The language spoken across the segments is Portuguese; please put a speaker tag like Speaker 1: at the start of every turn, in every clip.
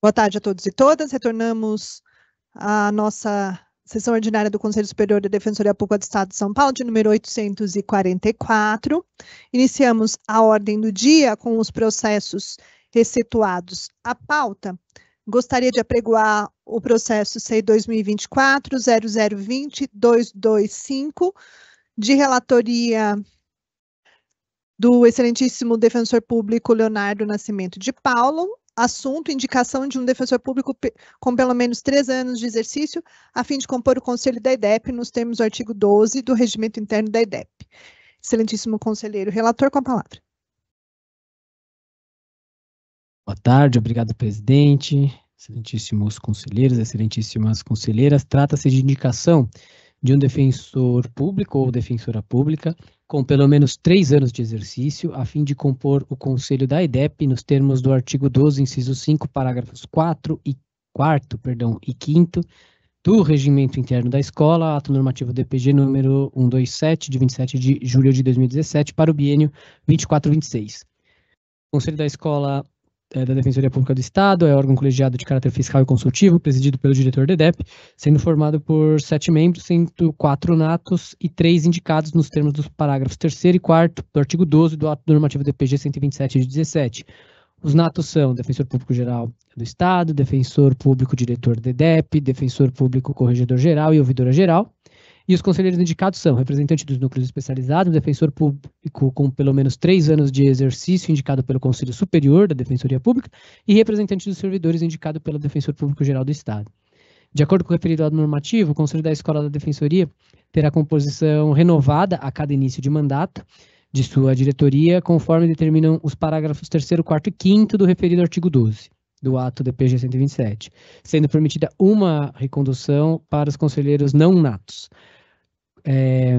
Speaker 1: Boa tarde a todos e todas. Retornamos à nossa sessão ordinária do Conselho Superior da Defensoria Pública do Estado de São Paulo, de número 844. Iniciamos a ordem do dia com os processos recetuados à pauta. Gostaria de apregoar o processo C 2024 0020 225 de relatoria do excelentíssimo defensor público Leonardo Nascimento de Paulo, assunto indicação de um defensor público com pelo menos três anos de exercício, a fim de compor o conselho da IDEP nos termos do artigo 12 do regimento interno da IDEP. Excelentíssimo conselheiro, relator com a palavra.
Speaker 2: Boa tarde, obrigado, presidente, excelentíssimos conselheiros, excelentíssimas conselheiras. Trata-se de indicação de um defensor público ou defensora pública com pelo menos três anos de exercício, a fim de compor o Conselho da IDEP nos termos do artigo 12, inciso 5, parágrafos 4 e 4 perdão, e 5 do Regimento Interno da Escola, ato normativo DPG número 127, de 27 de julho de 2017, para o biênio 26 O Conselho da Escola é, da Defensoria Pública do Estado, é órgão colegiado de caráter fiscal e consultivo, presidido pelo diretor DEDEP, sendo formado por sete membros, sendo quatro natos e três indicados nos termos dos parágrafos 3 e 4 do artigo 12 do ato normativo DPG 127 de 17. Os natos são defensor público geral do Estado, defensor público diretor DEDEP, defensor público corregedor geral e ouvidora geral, e os conselheiros indicados são representante dos núcleos especializados, defensor público com pelo menos três anos de exercício, indicado pelo Conselho Superior da Defensoria Pública, e representante dos servidores, indicado pelo Defensor Público Geral do Estado. De acordo com o referido lado normativo, o Conselho da Escola da Defensoria terá composição renovada a cada início de mandato de sua diretoria, conforme determinam os parágrafos 3, 4 e 5 do referido artigo 12 do ato DPG 127, sendo permitida uma recondução para os conselheiros não natos. É,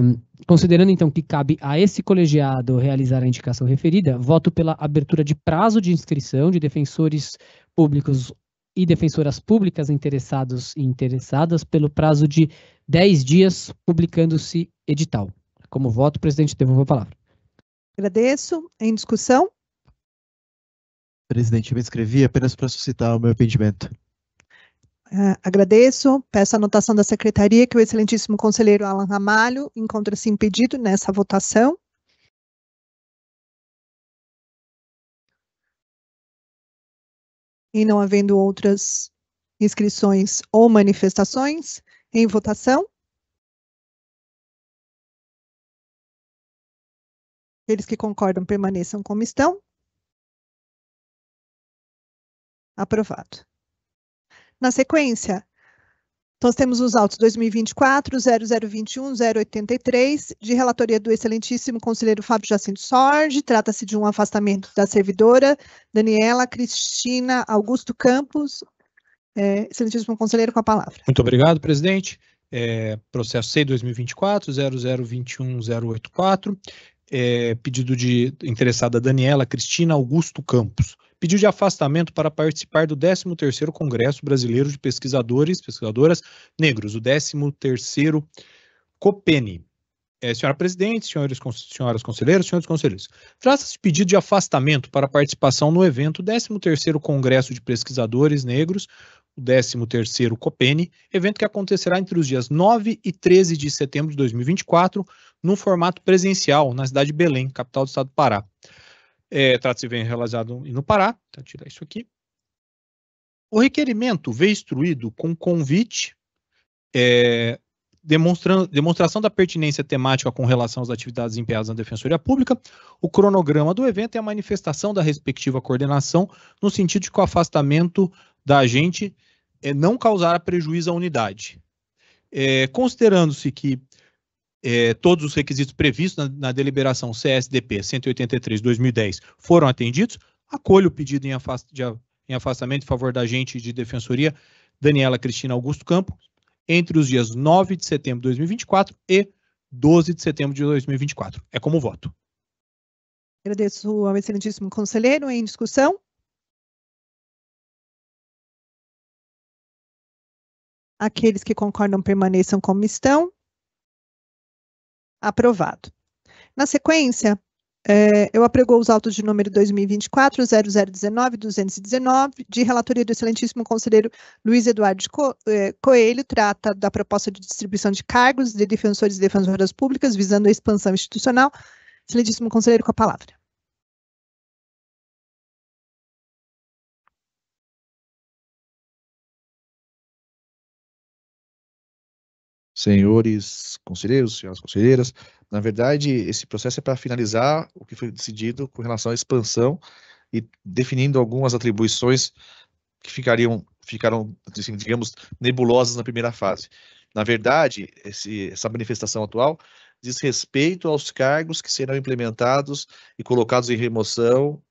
Speaker 2: considerando então que cabe a esse colegiado realizar a indicação referida, voto pela abertura de prazo de inscrição de defensores públicos e defensoras públicas interessados e interessadas pelo prazo de 10 dias, publicando-se edital. Como voto, presidente, devolvo a palavra. Agradeço. Em discussão? Presidente, eu
Speaker 3: me inscrevi apenas para suscitar o meu impedimento.
Speaker 1: Uh, agradeço, peço anotação
Speaker 4: da secretaria que o excelentíssimo conselheiro Alan Ramalho encontra-se impedido nessa votação. E não havendo outras inscrições ou manifestações em votação. Aqueles que concordam permaneçam como estão. Aprovado na sequência. Nós temos
Speaker 1: os autos 2024, 0021, 083, de relatoria do excelentíssimo conselheiro Fábio Jacinto Sorge. Trata-se de um afastamento da servidora Daniela Cristina Augusto Campos. É, excelentíssimo conselheiro, com a palavra.
Speaker 5: Muito obrigado, presidente. É, processo C 2024, 0021, 084. É, pedido de interessada Daniela Cristina Augusto Campos pediu de afastamento para participar do 13º Congresso Brasileiro de Pesquisadores, Pesquisadoras Negros, o 13º COPENI. É, senhora presidente, senhores, senhoras conselheiras, senhores conselheiros, traça-se de pedido de afastamento para participação no evento 13º Congresso de Pesquisadores Negros, o 13º COPENI, evento que acontecerá entre os dias 9 e 13 de setembro de 2024, num formato presencial na cidade de Belém, capital do estado do Pará é, trata-se bem realizado no Pará, tá? Então, tirar isso aqui. O requerimento veio instruído com convite, é, demonstração da pertinência temática com relação às atividades empenhadas na Defensoria Pública, o cronograma do evento e é a manifestação da respectiva coordenação, no sentido de que o afastamento da agente é, não causará prejuízo à unidade. É, Considerando-se que é, todos os requisitos previstos na, na deliberação CSDP 183-2010 foram atendidos, acolho o pedido em, afast, de, em afastamento em favor da agente de defensoria Daniela Cristina Augusto Campos entre os dias 9 de setembro de 2024 e 12 de setembro de 2024. É como voto.
Speaker 4: Agradeço ao excelentíssimo conselheiro em discussão. Aqueles que concordam permaneçam como estão. Aprovado. Na
Speaker 1: sequência, é, eu apregou os autos de número 2024 0019 219 de relatoria do excelentíssimo conselheiro Luiz Eduardo é, Coelho, trata da proposta de distribuição de cargos de defensores e defensoras públicas visando a expansão institucional.
Speaker 4: Excelentíssimo conselheiro, com a palavra. senhores conselheiros, senhoras conselheiras. Na verdade, esse processo
Speaker 6: é para finalizar o que foi decidido com relação à expansão e definindo algumas atribuições que ficariam, ficaram, assim, digamos, nebulosas na primeira fase. Na verdade, esse, essa manifestação atual diz respeito aos cargos que serão implementados e colocados em remoção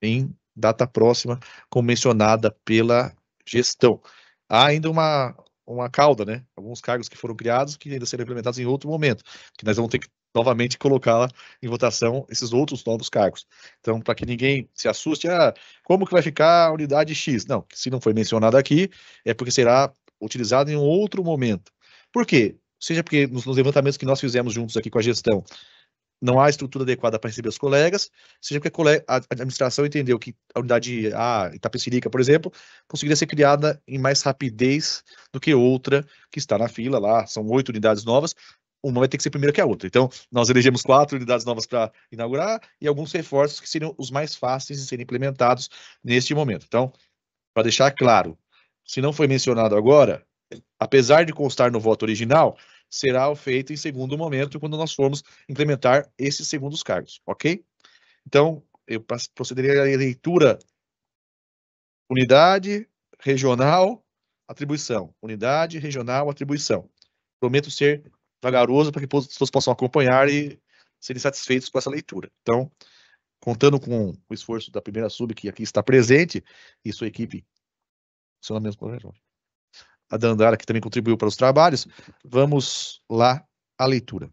Speaker 6: em data próxima, mencionada pela gestão. Há ainda uma uma cauda, né? Alguns cargos que foram criados que ainda serão implementados em outro momento, que nós vamos ter que novamente colocá-la em votação esses outros novos cargos. Então, para que ninguém se assuste, ah, como que vai ficar a unidade X? Não, se não foi mencionado aqui, é porque será utilizado em um outro momento. Por quê? Seja porque nos levantamentos que nós fizemos juntos aqui com a gestão, não há estrutura adequada para receber os colegas, seja porque a administração entendeu que a unidade A, Itapecerica, por exemplo, conseguiria ser criada em mais rapidez do que outra que está na fila lá, são oito unidades novas, uma vai ter que ser primeira que a outra. Então, nós elegemos quatro unidades novas para inaugurar e alguns reforços que seriam os mais fáceis de serem implementados neste momento. Então, para deixar claro, se não foi mencionado agora, apesar de constar no voto original, será feito em segundo momento, quando nós formos implementar esses segundos cargos, ok? Então, eu procederia à leitura unidade, regional, atribuição. Unidade, regional, atribuição. Prometo ser vagaroso para que as pessoas possam acompanhar e serem satisfeitos com essa leitura. Então, contando com o esforço da primeira sub que aqui está presente e sua equipe, seu nome mesmo, a Dandara, que também contribuiu para os trabalhos. Vamos lá à leitura.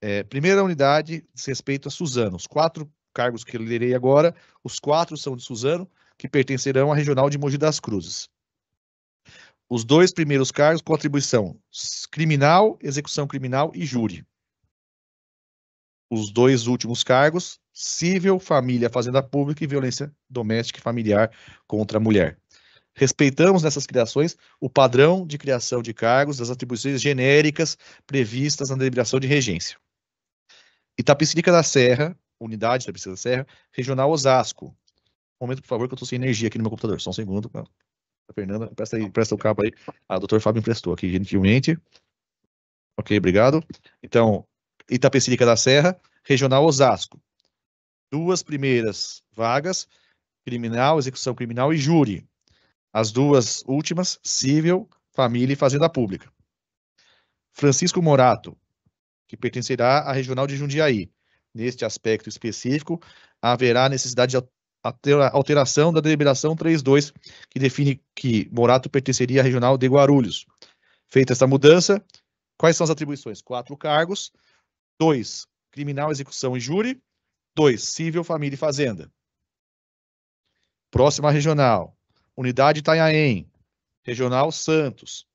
Speaker 6: É, primeira unidade diz respeito a Suzano. Os quatro cargos que eu lerei agora, os quatro são de Suzano, que pertencerão à Regional de Mogi das Cruzes. Os dois primeiros cargos com atribuição criminal, execução criminal e júri. Os dois últimos cargos, civil, família, fazenda pública e violência doméstica e familiar contra a mulher. Respeitamos nessas criações o padrão de criação de cargos das atribuições genéricas previstas na deliberação de regência. Itapicirica da Serra, unidade Itapicirica da Serra, regional Osasco. Um momento, por favor, que eu estou sem energia aqui no meu computador. Só um segundo. A tá, Fernanda, presta, aí, presta o cabo aí. A ah, doutor Fábio emprestou aqui, gentilmente. Ok, obrigado. Então, Itapecerica da Serra, Regional Osasco. Duas primeiras vagas, criminal, execução criminal e júri. As duas últimas, civil, família e fazenda pública. Francisco Morato, que pertencerá à regional de Jundiaí. Neste aspecto específico, haverá necessidade de alteração da deliberação 32, que define que Morato pertenceria à regional de Guarulhos. Feita essa mudança, quais são as atribuições? Quatro cargos: dois, criminal, execução e júri, dois, civil, família e fazenda. Próxima regional, Unidade Itanhaém, Regional Santos.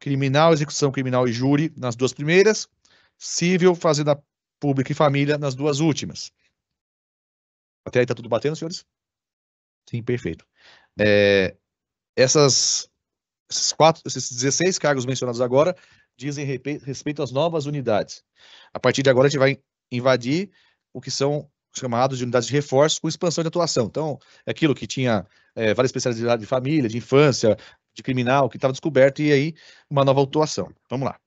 Speaker 6: Criminal, Execução Criminal e Júri nas duas primeiras. Civil, Fazenda Pública e Família nas duas últimas. Até aí está tudo batendo, senhores? Sim, perfeito. É, essas, esses, quatro, esses 16 cargos mencionados agora dizem respeito às novas unidades. A partir de agora, a gente vai invadir o que são chamados de unidades de reforço com expansão de atuação. Então, é aquilo que tinha é, várias especialidades de família, de infância, de criminal, que estava descoberto, e aí uma nova atuação. Vamos lá.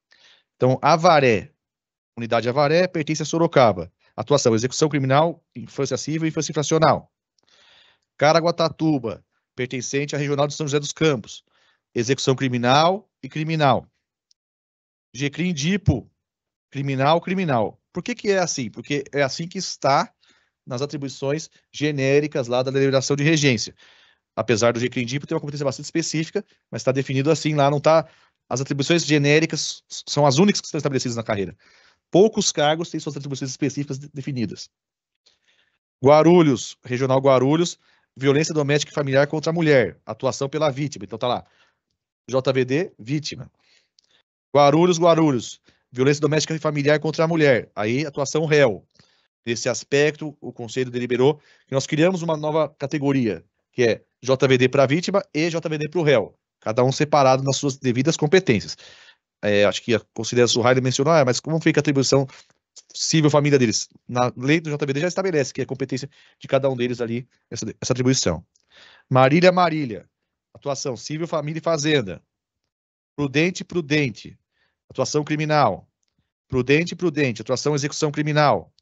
Speaker 6: Então, Avaré, unidade Avaré, pertence a Sorocaba. Atuação, execução criminal, infância civil e infância infracional. Caraguatatuba, pertencente à regional de São José dos Campos. Execução criminal e criminal. Jecrim Dipo, criminal, criminal. Por que, que é assim? Porque é assim que está nas atribuições genéricas lá da deliberação de regência. Apesar do GCRINDIP ter uma competência bastante específica, mas está definido assim lá, não está. As atribuições genéricas são as únicas que estão estabelecidas na carreira. Poucos cargos têm suas atribuições específicas definidas. Guarulhos, Regional Guarulhos, violência doméstica e familiar contra a mulher, atuação pela vítima. Então tá lá. JVD, vítima. Guarulhos, Guarulhos, violência doméstica e familiar contra a mulher. Aí, atuação réu desse aspecto, o Conselho deliberou que nós criamos uma nova categoria, que é JVD para a vítima e JVD para o réu, cada um separado nas suas devidas competências. É, acho que a conselheira Suhaile mencionou, ah, mas como fica a atribuição civil família deles? Na lei do JVD já estabelece que é competência de cada um deles ali, essa, essa atribuição. Marília, Marília, atuação civil, família e fazenda. Prudente, prudente, atuação criminal. Prudente, prudente, atuação execução criminal.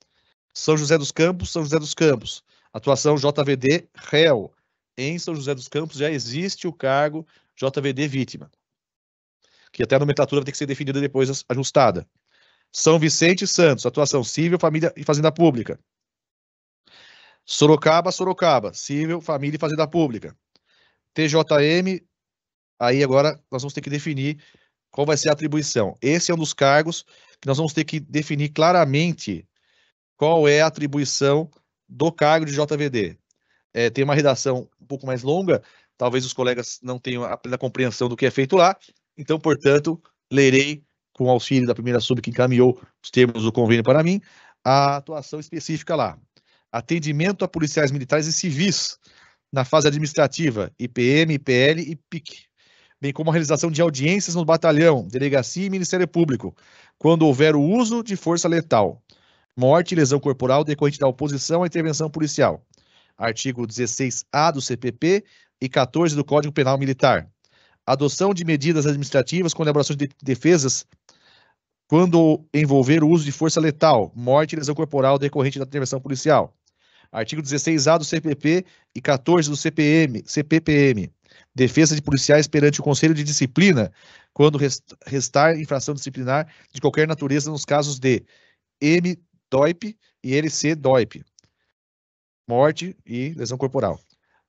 Speaker 6: São José dos Campos, São José dos Campos. Atuação JVD réu. Em São José dos Campos já existe o cargo JVD vítima, que até a nomenclatura vai ter que ser definida depois, ajustada. São Vicente Santos, atuação civil, família e fazenda pública. Sorocaba, Sorocaba, civil, família e fazenda pública. TJM, aí agora nós vamos ter que definir qual vai ser a atribuição. Esse é um dos cargos que nós vamos ter que definir claramente qual é a atribuição do cargo de JVD. É, tem uma redação um pouco mais longa, talvez os colegas não tenham a plena compreensão do que é feito lá, então, portanto, lerei, com auxílio da primeira sub que encaminhou os termos do convênio para mim, a atuação específica lá. Atendimento a policiais militares e civis na fase administrativa, IPM, IPL e PIC, bem como a realização de audiências no batalhão, delegacia e Ministério Público, quando houver o uso de força letal morte e lesão corporal decorrente da oposição à intervenção policial. Artigo 16-A do CPP e 14 do Código Penal Militar. Adoção de medidas administrativas com elaboração de defesas quando envolver o uso de força letal, morte e lesão corporal decorrente da intervenção policial. Artigo 16-A do CPP e 14 do CPM, CPPM. Defesa de policiais perante o Conselho de Disciplina, quando restar infração disciplinar de qualquer natureza nos casos de M DOIP e LC DOIP. Morte e lesão corporal.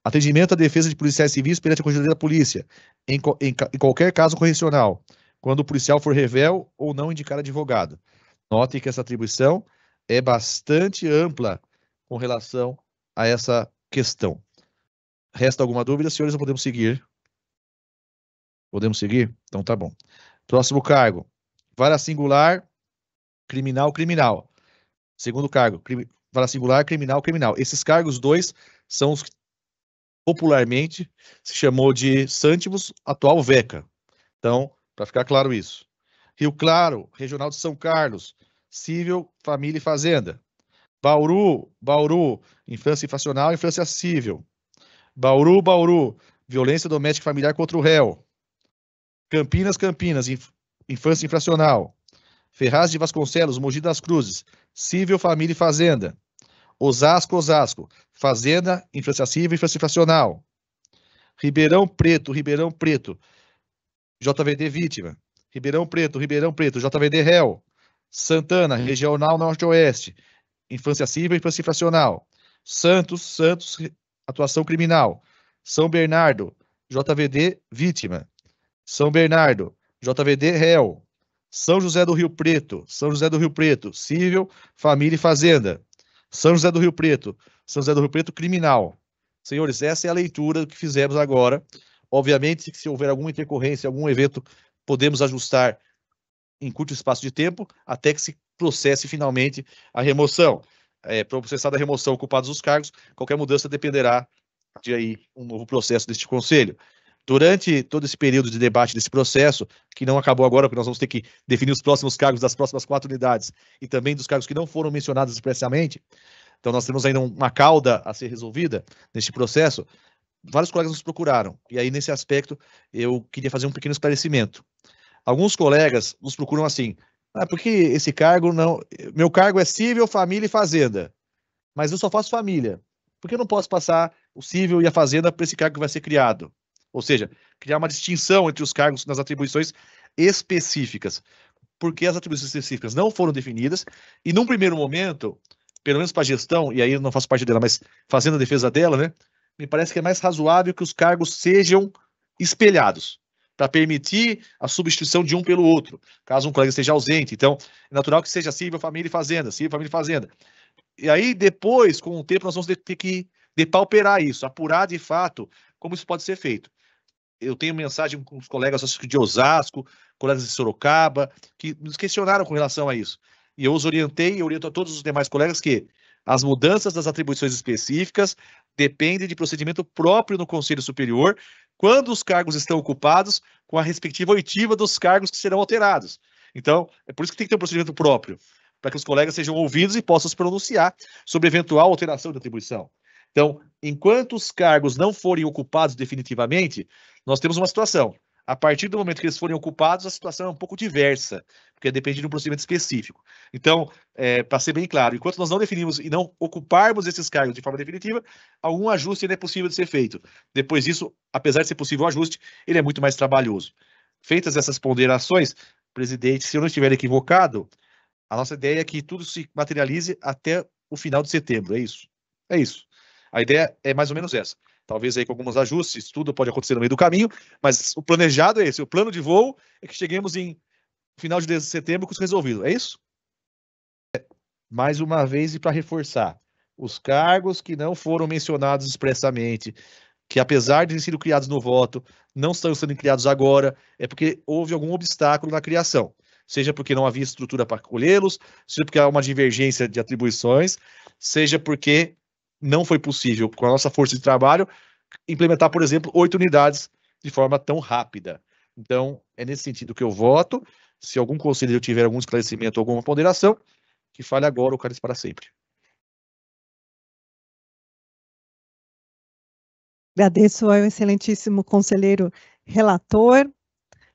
Speaker 6: Atendimento à defesa de policiais civis perante a corregedoria da polícia, em, em, em qualquer caso correcional, quando o policial for revel ou não indicar advogado. Note que essa atribuição é bastante ampla com relação a essa questão. Resta alguma dúvida, senhores? Não podemos seguir. Podemos seguir? Então tá bom. Próximo cargo: vara singular, criminal, criminal. Segundo cargo, crime, para singular, criminal, criminal. Esses cargos dois são os que popularmente se chamou de Sântimos, atual VECA. Então, para ficar claro isso. Rio Claro, Regional de São Carlos, Cível, Família e Fazenda. Bauru, Bauru, infância infracional, infância cível. Bauru, Bauru, violência doméstica e familiar contra o réu. Campinas, Campinas, infância infracional. Ferraz de Vasconcelos, Mogi das Cruzes, Cível Família e Fazenda, Osasco, Osasco, Fazenda, Civil e Infracifracional, Ribeirão Preto, Ribeirão Preto, JVD Vítima, Ribeirão Preto, Ribeirão Preto, JVD Réu, Santana, Regional Norte-Oeste, Infância Cível e Infância Infracional, Santos, Santos, Atuação Criminal, São Bernardo, JVD Vítima, São Bernardo, JVD Réu, são José do Rio Preto, São José do Rio Preto, civil, família e fazenda. São José do Rio Preto, São José do Rio Preto, criminal. Senhores, essa é a leitura que fizemos agora. Obviamente, se houver alguma intercorrência, algum evento, podemos ajustar em curto espaço de tempo até que se processe finalmente a remoção. É, processada a remoção, ocupados os cargos, qualquer mudança dependerá de aí um novo processo deste conselho durante todo esse período de debate desse processo, que não acabou agora, porque nós vamos ter que definir os próximos cargos das próximas quatro unidades e também dos cargos que não foram mencionados expressamente, então nós temos ainda uma cauda a ser resolvida neste processo. Vários colegas nos procuraram, e aí nesse aspecto eu queria fazer um pequeno esclarecimento. Alguns colegas nos procuram assim: ah, porque esse cargo não. Meu cargo é civil, família e fazenda, mas eu só faço família. Por que eu não posso passar o civil e a fazenda para esse cargo que vai ser criado? Ou seja, criar uma distinção entre os cargos nas atribuições específicas, porque as atribuições específicas não foram definidas e, num primeiro momento, pelo menos para a gestão, e aí eu não faço parte dela, mas fazendo a defesa dela, né, me parece que é mais razoável que os cargos sejam espelhados para permitir a substituição de um pelo outro, caso um colega esteja ausente. Então, é natural que seja civil, assim, família e fazenda, civil, família e fazenda. E aí, depois, com o tempo, nós vamos ter que depauperar isso, apurar de fato como isso pode ser feito eu tenho mensagem com os colegas de Osasco, colegas de Sorocaba, que nos questionaram com relação a isso. E eu os orientei e oriento a todos os demais colegas que as mudanças das atribuições específicas dependem de procedimento próprio no Conselho Superior, quando os cargos estão ocupados, com a respectiva oitiva dos cargos que serão alterados. Então, é por isso que tem que ter um procedimento próprio, para que os colegas sejam ouvidos e possam se pronunciar sobre eventual alteração de atribuição. Então, enquanto os cargos não forem ocupados definitivamente, nós temos uma situação. A partir do momento que eles forem ocupados, a situação é um pouco diversa, porque depende de um procedimento específico. Então, é, para ser bem claro, enquanto nós não definimos e não ocuparmos esses cargos de forma definitiva, algum ajuste ainda é possível de ser feito. Depois disso, apesar de ser possível o ajuste, ele é muito mais trabalhoso. Feitas essas ponderações, presidente, se eu não estiver equivocado, a nossa ideia é que tudo se materialize até o final de setembro, é isso? É isso. A ideia é mais ou menos essa. Talvez aí com alguns ajustes, tudo pode acontecer no meio do caminho, mas o planejado é esse. O plano de voo é que cheguemos em final de setembro com isso resolvido. É isso? É. Mais uma vez, e para reforçar, os cargos que não foram mencionados expressamente, que apesar de terem sido criados no voto, não estão sendo criados agora, é porque houve algum obstáculo na criação seja porque não havia estrutura para acolhê-los, seja porque há uma divergência de atribuições, seja porque não foi possível, com a nossa força de trabalho, implementar, por exemplo, oito unidades de forma tão rápida. Então, é nesse sentido que eu voto.
Speaker 4: Se algum conselho tiver algum esclarecimento, alguma ponderação, que fale agora ou cale para sempre. Agradeço ao excelentíssimo conselheiro relator,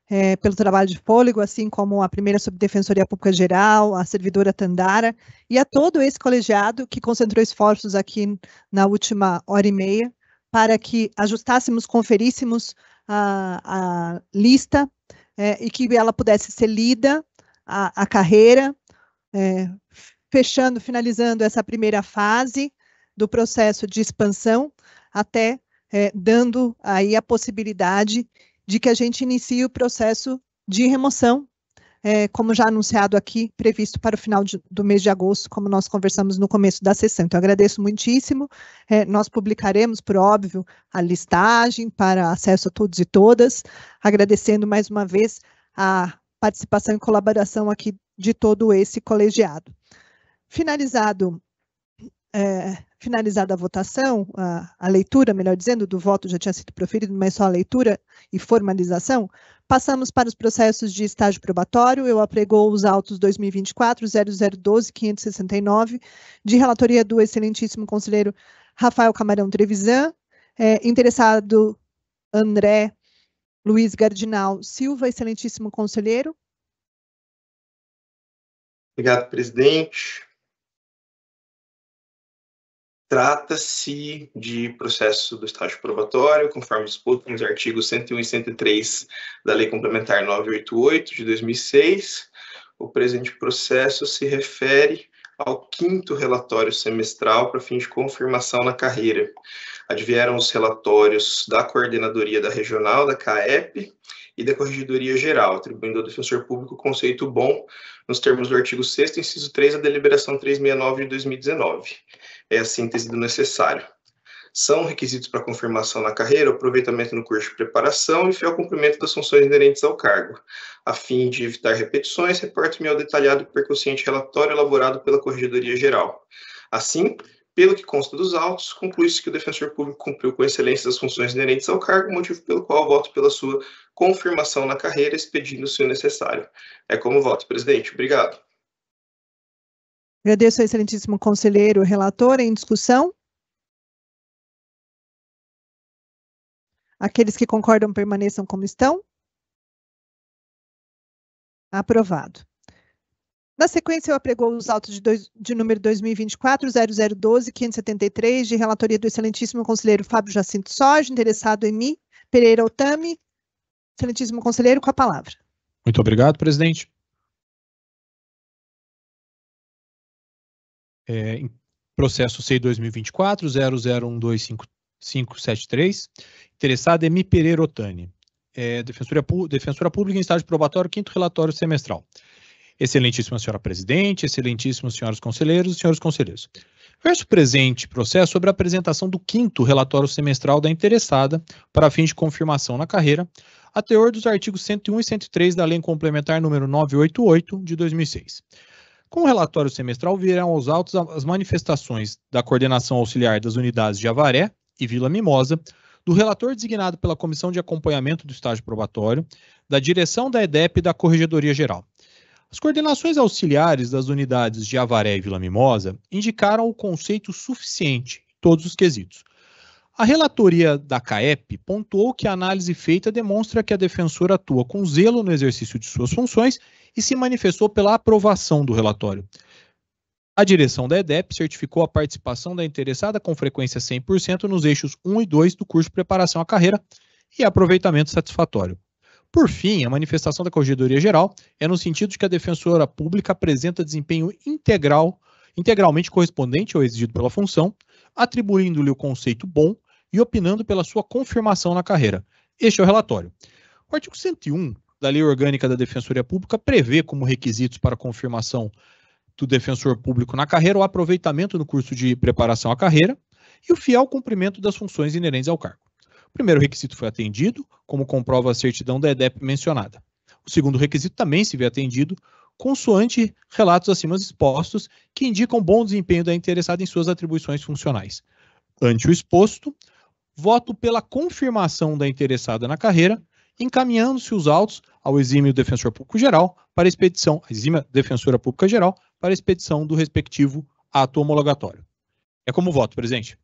Speaker 4: é, pelo trabalho de fôlego, assim
Speaker 1: como a primeira subdefensoria pública geral, a servidora Tandara, e a todo esse colegiado que concentrou esforços aqui na última hora e meia para que ajustássemos, conferíssemos a, a lista é, e que ela pudesse ser lida, a, a carreira, é, fechando, finalizando essa primeira fase do processo de expansão, até é, dando aí a possibilidade de que a gente inicie o processo de remoção, é, como já anunciado aqui, previsto para o final de, do mês de agosto, como nós conversamos no começo da sessão. Então, agradeço muitíssimo. É, nós publicaremos, por óbvio, a listagem para acesso a todos e todas, agradecendo mais uma vez a participação e colaboração aqui de todo esse colegiado. Finalizado é, finalizada a votação, a, a, leitura, melhor dizendo, do voto já tinha sido proferido, mas só a leitura e formalização, passamos para os processos de estágio probatório. Eu apregou os autos 2024-0012-569, de relatoria do excelentíssimo conselheiro Rafael Camarão Trevisan, é, interessado André Luiz Gardinal Silva, excelentíssimo conselheiro.
Speaker 4: Obrigado, presidente.
Speaker 7: Trata-se de processo do estágio probatório, conforme disposto nos artigos 101 e 103 da Lei Complementar 988 de 2006. O presente processo se refere ao quinto relatório semestral para fim de confirmação na carreira. Advieram os relatórios da Coordenadoria da Regional, da CAEP, e da Corregedoria Geral, atribuindo ao defensor público conceito bom nos termos do artigo 6 inciso 3 da deliberação 369 de 2019 é a síntese do necessário. São requisitos para confirmação na carreira, aproveitamento no curso de preparação e fiel cumprimento das funções inerentes ao cargo. A fim de evitar repetições, reporte-me ao detalhado e percussiente relatório elaborado pela Corregedoria Geral. Assim, pelo que consta dos autos, conclui-se que o defensor público cumpriu com excelência as funções inerentes ao cargo, motivo pelo qual voto pela sua confirmação na carreira, expedindo-se o necessário. É como voto, presidente. Obrigado.
Speaker 4: Agradeço ao excelentíssimo conselheiro relator em discussão. Aqueles que concordam permaneçam como estão.
Speaker 1: Aprovado. Na sequência, eu apregou os autos de, dois, de número 2024-0012-573, de relatoria do excelentíssimo conselheiro Fábio Jacinto Soja, interessado em mim,
Speaker 4: Pereira Otami. Excelentíssimo conselheiro, com a palavra.
Speaker 5: Muito obrigado, presidente. é, processo SEI 2024 00125573 interessado é Mi Pereira Otani, é, Defensoria, Defensoria Pública em estágio probatório, quinto relatório semestral. Excelentíssima senhora presidente, excelentíssimos senhores conselheiros e senhores conselheiros. Verso presente processo sobre a apresentação do quinto relatório semestral da interessada para fins de confirmação na carreira, a teor dos artigos 101 e 103 da Lei Complementar número 988 de 2006. Com o relatório semestral virão aos autos as manifestações da coordenação auxiliar das unidades de Avaré e Vila Mimosa, do relator designado pela Comissão de Acompanhamento do Estágio Probatório, da direção da EDEP e da Corregedoria Geral. As coordenações auxiliares das unidades de Avaré e Vila Mimosa indicaram o conceito suficiente em todos os quesitos. A relatoria da CAEP pontuou que a análise feita demonstra que a defensora atua com zelo no exercício de suas funções e se manifestou pela aprovação do relatório. A direção da EDEP certificou a participação da interessada com frequência 100% nos eixos 1 e 2 do curso Preparação à Carreira e aproveitamento satisfatório. Por fim, a manifestação da Corregedoria Geral é no sentido de que a defensora pública apresenta desempenho integral, integralmente correspondente ao exigido pela função, atribuindo-lhe o conceito bom e opinando pela sua confirmação na carreira. Este é o relatório. O artigo 101 da Lei Orgânica da Defensoria Pública prevê como requisitos para confirmação do defensor público na carreira o aproveitamento no curso de preparação à carreira e o fiel cumprimento das funções inerentes ao cargo. O primeiro requisito foi atendido, como comprova a certidão da EDEP mencionada. O segundo requisito também se vê atendido, consoante relatos acima expostos que indicam bom desempenho da interessada em suas atribuições funcionais. Ante o exposto, voto pela confirmação da interessada na carreira encaminhando-se os autos ao exímio defensor público geral para expedição, a exímia defensora pública geral para expedição do respectivo ato homologatório. É como voto, presidente.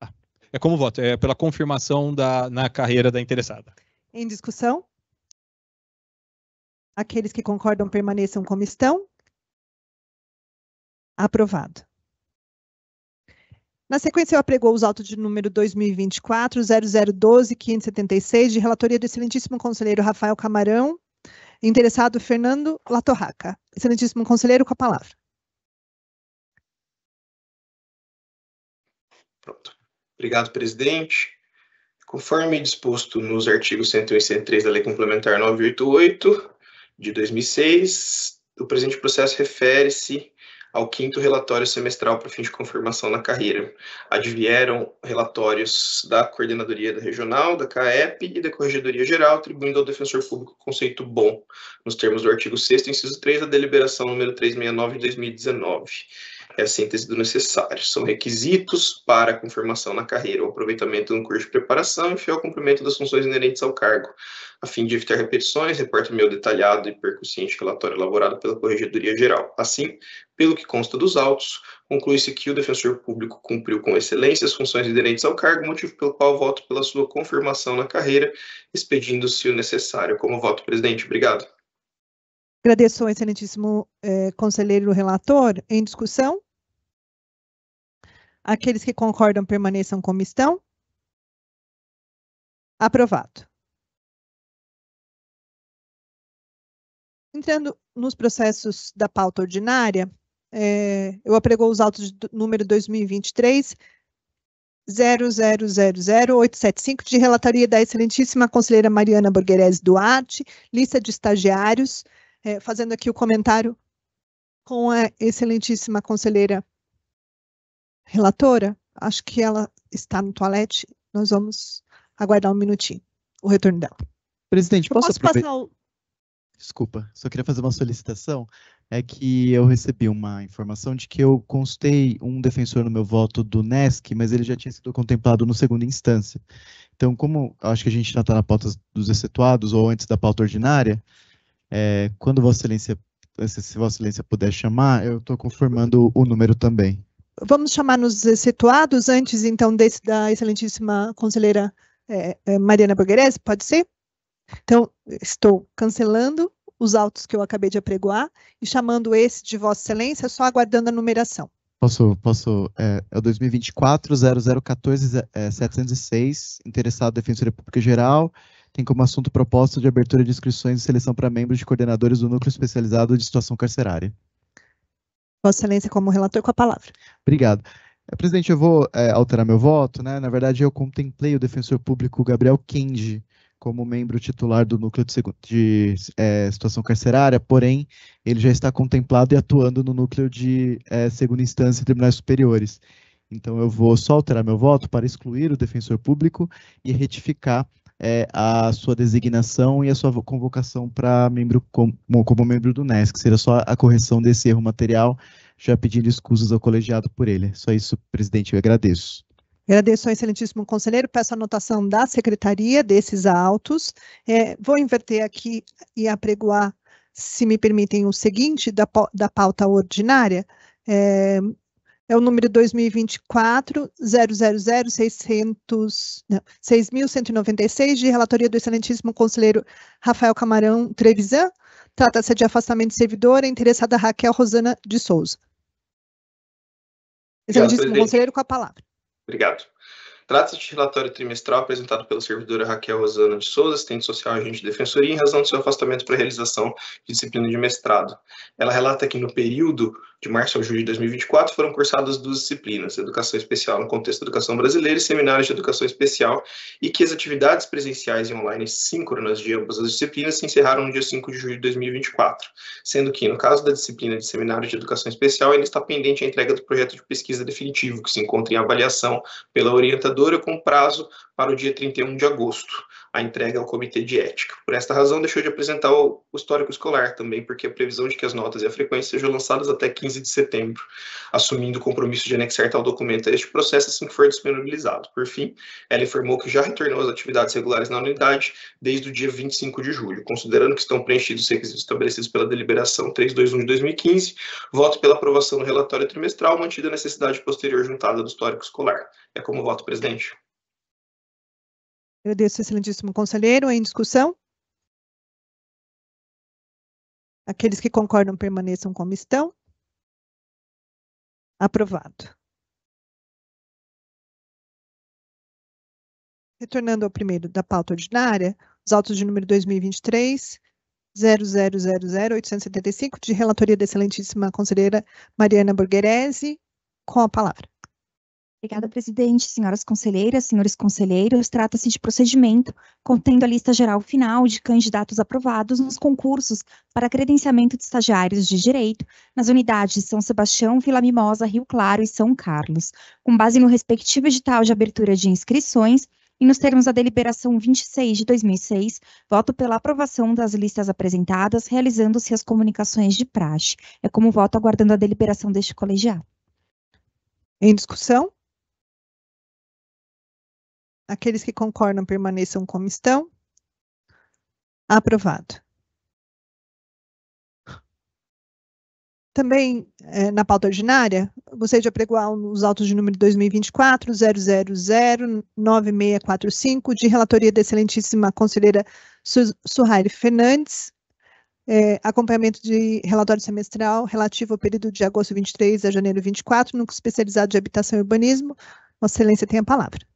Speaker 5: Ah, é como voto, é pela confirmação da, na carreira da interessada.
Speaker 4: Em discussão? Aqueles que concordam permaneçam como estão. Aprovado.
Speaker 1: Na sequência, eu apregou os autos de número 2024 0012 576 de relatoria do excelentíssimo conselheiro Rafael Camarão, interessado Fernando
Speaker 4: Latorraca. Excelentíssimo conselheiro, com a palavra.
Speaker 7: Pronto. Obrigado, presidente. Conforme disposto nos artigos 101 e 103 da Lei Complementar 988 de 2006, o presente processo refere-se ao quinto relatório semestral para fim de confirmação na carreira. Advieram relatórios da Coordenadoria da Regional, da CAEP e da Corregedoria Geral, atribuindo ao defensor público o conceito bom, nos termos do artigo 6 inciso 3 da deliberação número 369 de 2019 é a síntese do necessário. São requisitos para a confirmação na carreira, o aproveitamento de um curso de preparação e fiel cumprimento das funções inerentes ao cargo. A fim de evitar repetições, reporte meu detalhado e percussiente relatório elaborado pela Corregedoria Geral. Assim, pelo que consta dos autos, conclui-se que o defensor público cumpriu com excelência as funções inerentes ao cargo, motivo pelo qual voto pela sua confirmação na carreira, expedindo-se o necessário. Como voto, presidente. Obrigado.
Speaker 1: Agradeço ao excelentíssimo eh, conselheiro relator. Em discussão?
Speaker 4: Aqueles que concordam permaneçam como estão. Aprovado. Entrando nos processos da pauta ordinária, é, eu apregou os autos de número
Speaker 1: 2023 0000875 de relatoria da excelentíssima conselheira Mariana Borgherese Duarte, lista de estagiários, é, fazendo aqui o comentário com a excelentíssima conselheira relatora, acho que ela está no toalete. Nós vamos aguardar um minutinho
Speaker 3: o retorno dela. Presidente, posso, passar o... Desculpa, só queria fazer uma solicitação. É que eu recebi uma informação de que eu constei um defensor no meu voto do NESC, mas ele já tinha sido contemplado no segunda instância. Então, como acho que a gente já está na pauta dos excetuados ou antes da pauta ordinária, é, quando Vossa Excelência, se Vossa Excelência puder chamar, eu estou confirmando o número também
Speaker 1: vamos chamar nos situados antes, então, desse, da excelentíssima conselheira é, é Mariana Borgherese, pode ser? Então, estou cancelando os autos que eu acabei de apregoar e chamando esse de Vossa Excelência, só aguardando a numeração.
Speaker 3: Posso, posso, é, é o 2024-0014-706, interessado Defensoria Pública Geral, tem como assunto proposta de abertura de inscrições e seleção para membros de coordenadores do Núcleo Especializado de Situação Carcerária. Vossa Excelência, como relator, com a palavra. Obrigado. Eh, presidente, eu vou é, alterar meu voto. Né? Na verdade, eu contemplei o defensor público Gabriel Kendi como membro titular do núcleo de, de é, situação carcerária, porém, ele já está contemplado e atuando no núcleo de é, segunda instância e tribunais superiores. Então, eu vou só alterar meu voto para excluir o defensor público e retificar é, a sua designação e a sua convocação para membro como, como membro do NESC. seria só a correção desse erro material, já pedindo escusas ao colegiado por ele. Só isso, presidente, eu agradeço.
Speaker 1: Agradeço ao excelentíssimo conselheiro, peço a anotação da secretaria desses autos. É, vou inverter aqui e apregoar, se me permitem, o seguinte da, da pauta ordinária. É, é o número 2024 6.196, de relatoria do excelentíssimo conselheiro Rafael Camarão Trevisan. Trata-se de afastamento de servidora, é interessada Raquel Rosana de Souza. Excelentíssimo Obrigado, conselheiro, com a palavra.
Speaker 7: Obrigado. Trata-se de relatório trimestral apresentado pela servidora Raquel Rosana de Souza, assistente social e agente de defensoria, em razão do seu afastamento para a realização de disciplina de mestrado. Ela relata que no período de março ao julho de 2024, foram cursadas duas disciplinas, Educação Especial no Contexto da Educação Brasileira e Seminários de Educação Especial, e que as atividades presenciais e online síncronas de ambas as disciplinas se encerraram no dia 5 de julho de 2024, sendo que, no caso da disciplina de Seminários de Educação Especial, ainda está pendente a entrega do projeto de pesquisa definitivo, que se encontra em avaliação pela orientadora com prazo para o dia 31 de agosto a entrega ao comitê de ética. Por esta razão, deixou de apresentar o histórico escolar também, porque a previsão de que as notas e a frequência sejam lançadas até 15 de setembro, assumindo o compromisso de anexar tal documento a este processo assim que for disponibilizado. Por fim, ela informou que já retornou às atividades regulares na unidade desde o dia 25 de julho, considerando que estão preenchidos os requisitos estabelecidos pela deliberação 321 de 2015, voto pela aprovação do relatório trimestral, mantida a necessidade posterior juntada do histórico escolar. É como voto, presidente.
Speaker 4: Agradeço, excelentíssimo conselheiro. Em discussão? Aqueles que concordam permaneçam como estão. Aprovado. Retornando ao primeiro da pauta ordinária, os autos de número 2023 0000875,
Speaker 8: de relatoria da excelentíssima conselheira Mariana Borgherese, com a palavra. Obrigada, presidente, senhoras conselheiras, senhores conselheiros. Trata-se de procedimento contendo a lista geral final de candidatos aprovados nos concursos para credenciamento de estagiários de direito nas unidades São Sebastião, Vila Mimosa, Rio Claro e São Carlos, com base no respectivo edital de abertura de inscrições e nos termos da deliberação 26 de 2006, voto pela aprovação das listas apresentadas, realizando-se as comunicações de praxe. É como voto aguardando a deliberação deste colegiado. Em discussão?
Speaker 4: Aqueles que concordam permaneçam como estão. Aprovado. Também é, na pauta ordinária, você já pregou nos autos de número
Speaker 1: 2024 0009645 de relatoria da excelentíssima conselheira Su Fernandes, é, acompanhamento de relatório semestral relativo ao período de agosto 23 a janeiro 24, no especializado de habitação e
Speaker 9: urbanismo. Vossa Excelência tem a palavra.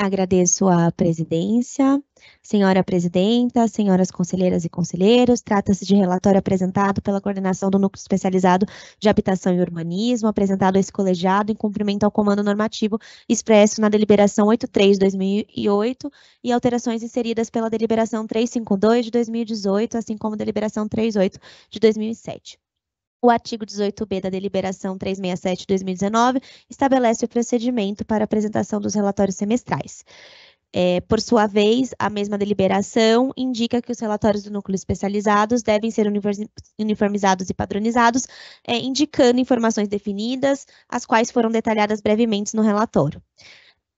Speaker 9: Agradeço à presidência, senhora presidenta, senhoras conselheiras e conselheiros. Trata-se de relatório apresentado pela coordenação do Núcleo Especializado de Habitação e Urbanismo, apresentado a esse colegiado em cumprimento ao comando normativo expresso na deliberação 83/2008 e alterações inseridas pela deliberação 352 de 2018, assim como deliberação 38 de 2007. O artigo 18b da Deliberação 367-2019 estabelece o procedimento para apresentação dos relatórios semestrais. É, por sua vez, a mesma deliberação indica que os relatórios do núcleo especializados devem ser uniformizados e padronizados, é, indicando informações definidas, as quais foram detalhadas brevemente no relatório.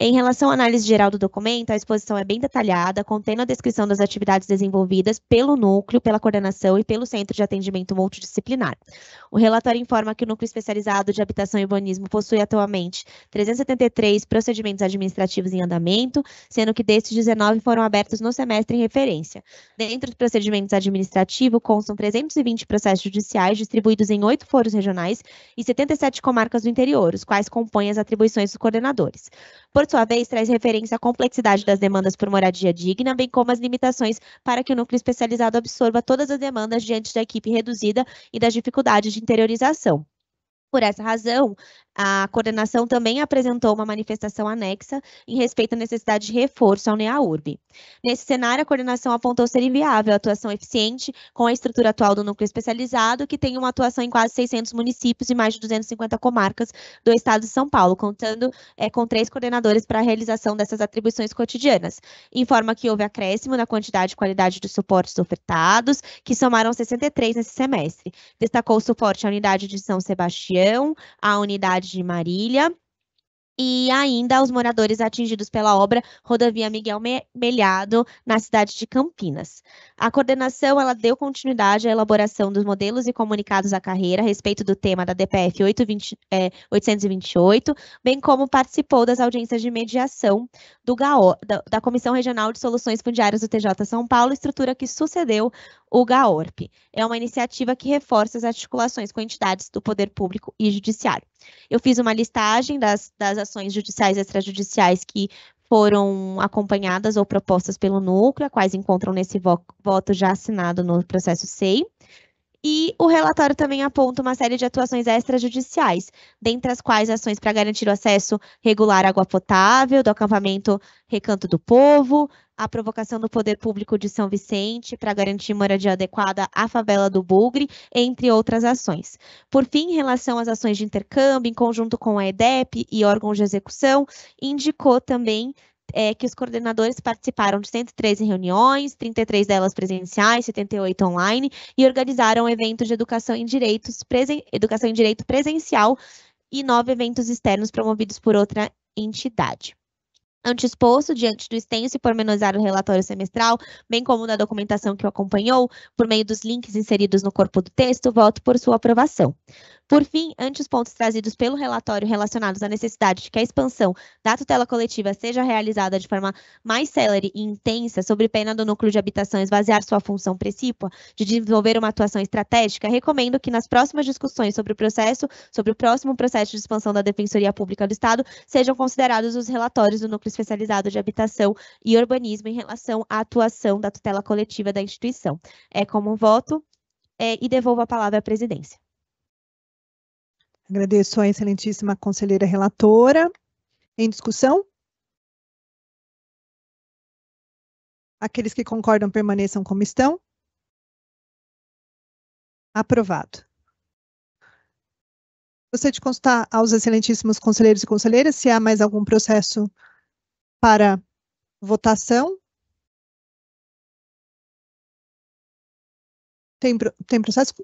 Speaker 9: Em relação à análise geral do documento, a exposição é bem detalhada, contendo a descrição das atividades desenvolvidas pelo núcleo, pela coordenação e pelo Centro de Atendimento Multidisciplinar. O relatório informa que o núcleo especializado de habitação e urbanismo possui atualmente 373 procedimentos administrativos em andamento, sendo que desses 19 foram abertos no semestre em referência. Dentro dos procedimentos administrativos, constam 320 processos judiciais distribuídos em oito foros regionais e 77 comarcas do interior, os quais compõem as atribuições dos coordenadores. Por sua vez, traz referência à complexidade das demandas por moradia digna, bem como as limitações para que o núcleo especializado absorva todas as demandas diante da equipe reduzida e das dificuldades de interiorização. Por essa razão, a coordenação também apresentou uma manifestação anexa em respeito à necessidade de reforço ao NEAURB. Nesse cenário, a coordenação apontou ser inviável a atuação eficiente com a estrutura atual do núcleo especializado, que tem uma atuação em quase 600 municípios e mais de 250 comarcas do estado de São Paulo, contando é, com três coordenadores para a realização dessas atribuições cotidianas. Informa que houve acréscimo na quantidade e qualidade dos suportes ofertados, que somaram 63 nesse semestre. Destacou o suporte à unidade de São Sebastião, à unidade de Marília e ainda os moradores atingidos pela obra Rodovia Miguel Melhado, na cidade de Campinas. A coordenação ela deu continuidade à elaboração dos modelos e comunicados à carreira a respeito do tema da DPF 820, é, 828, bem como participou das audiências de mediação do GAO, da, da Comissão Regional de Soluções Fundiárias do TJ São Paulo, estrutura que sucedeu o GAORP. É uma iniciativa que reforça as articulações com entidades do poder público e judiciário. Eu fiz uma listagem das, das ações judiciais e extrajudiciais que foram acompanhadas ou propostas pelo núcleo, quais encontram nesse vo voto já assinado no processo SEI. E o relatório também aponta uma série de atuações extrajudiciais, dentre as quais ações para garantir o acesso regular à água potável, do acampamento Recanto do Povo, a provocação do poder público de São Vicente para garantir moradia adequada à favela do Bugre, entre outras ações. Por fim, em relação às ações de intercâmbio, em conjunto com a EDEP e órgãos de execução, indicou também é, que os coordenadores participaram de 113 reuniões, 33 delas presenciais, 78 online, e organizaram eventos de educação em, direitos, presen educação em direito presencial e nove eventos externos promovidos por outra entidade. Antisposto diante do extenso e pormenorizado relatório semestral, bem como da documentação que o acompanhou, por meio dos links inseridos no corpo do texto, voto por sua aprovação. Por fim, ante os pontos trazidos pelo relatório relacionados à necessidade de que a expansão da tutela coletiva seja realizada de forma mais célere e intensa, sobre pena do núcleo de habitação esvaziar sua função precípua de desenvolver uma atuação estratégica, recomendo que nas próximas discussões sobre o processo, sobre o próximo processo de expansão da Defensoria Pública do Estado, sejam considerados os relatórios do núcleo especializado de habitação e urbanismo em relação à atuação da tutela coletiva da instituição. É como voto é, e devolvo a palavra à presidência.
Speaker 4: Agradeço à excelentíssima conselheira relatora. Em discussão? Aqueles que concordam permaneçam como estão. Aprovado. Gostaria de consultar aos excelentíssimos conselheiros e conselheiras se há mais algum processo para votação. Tem, tem processo?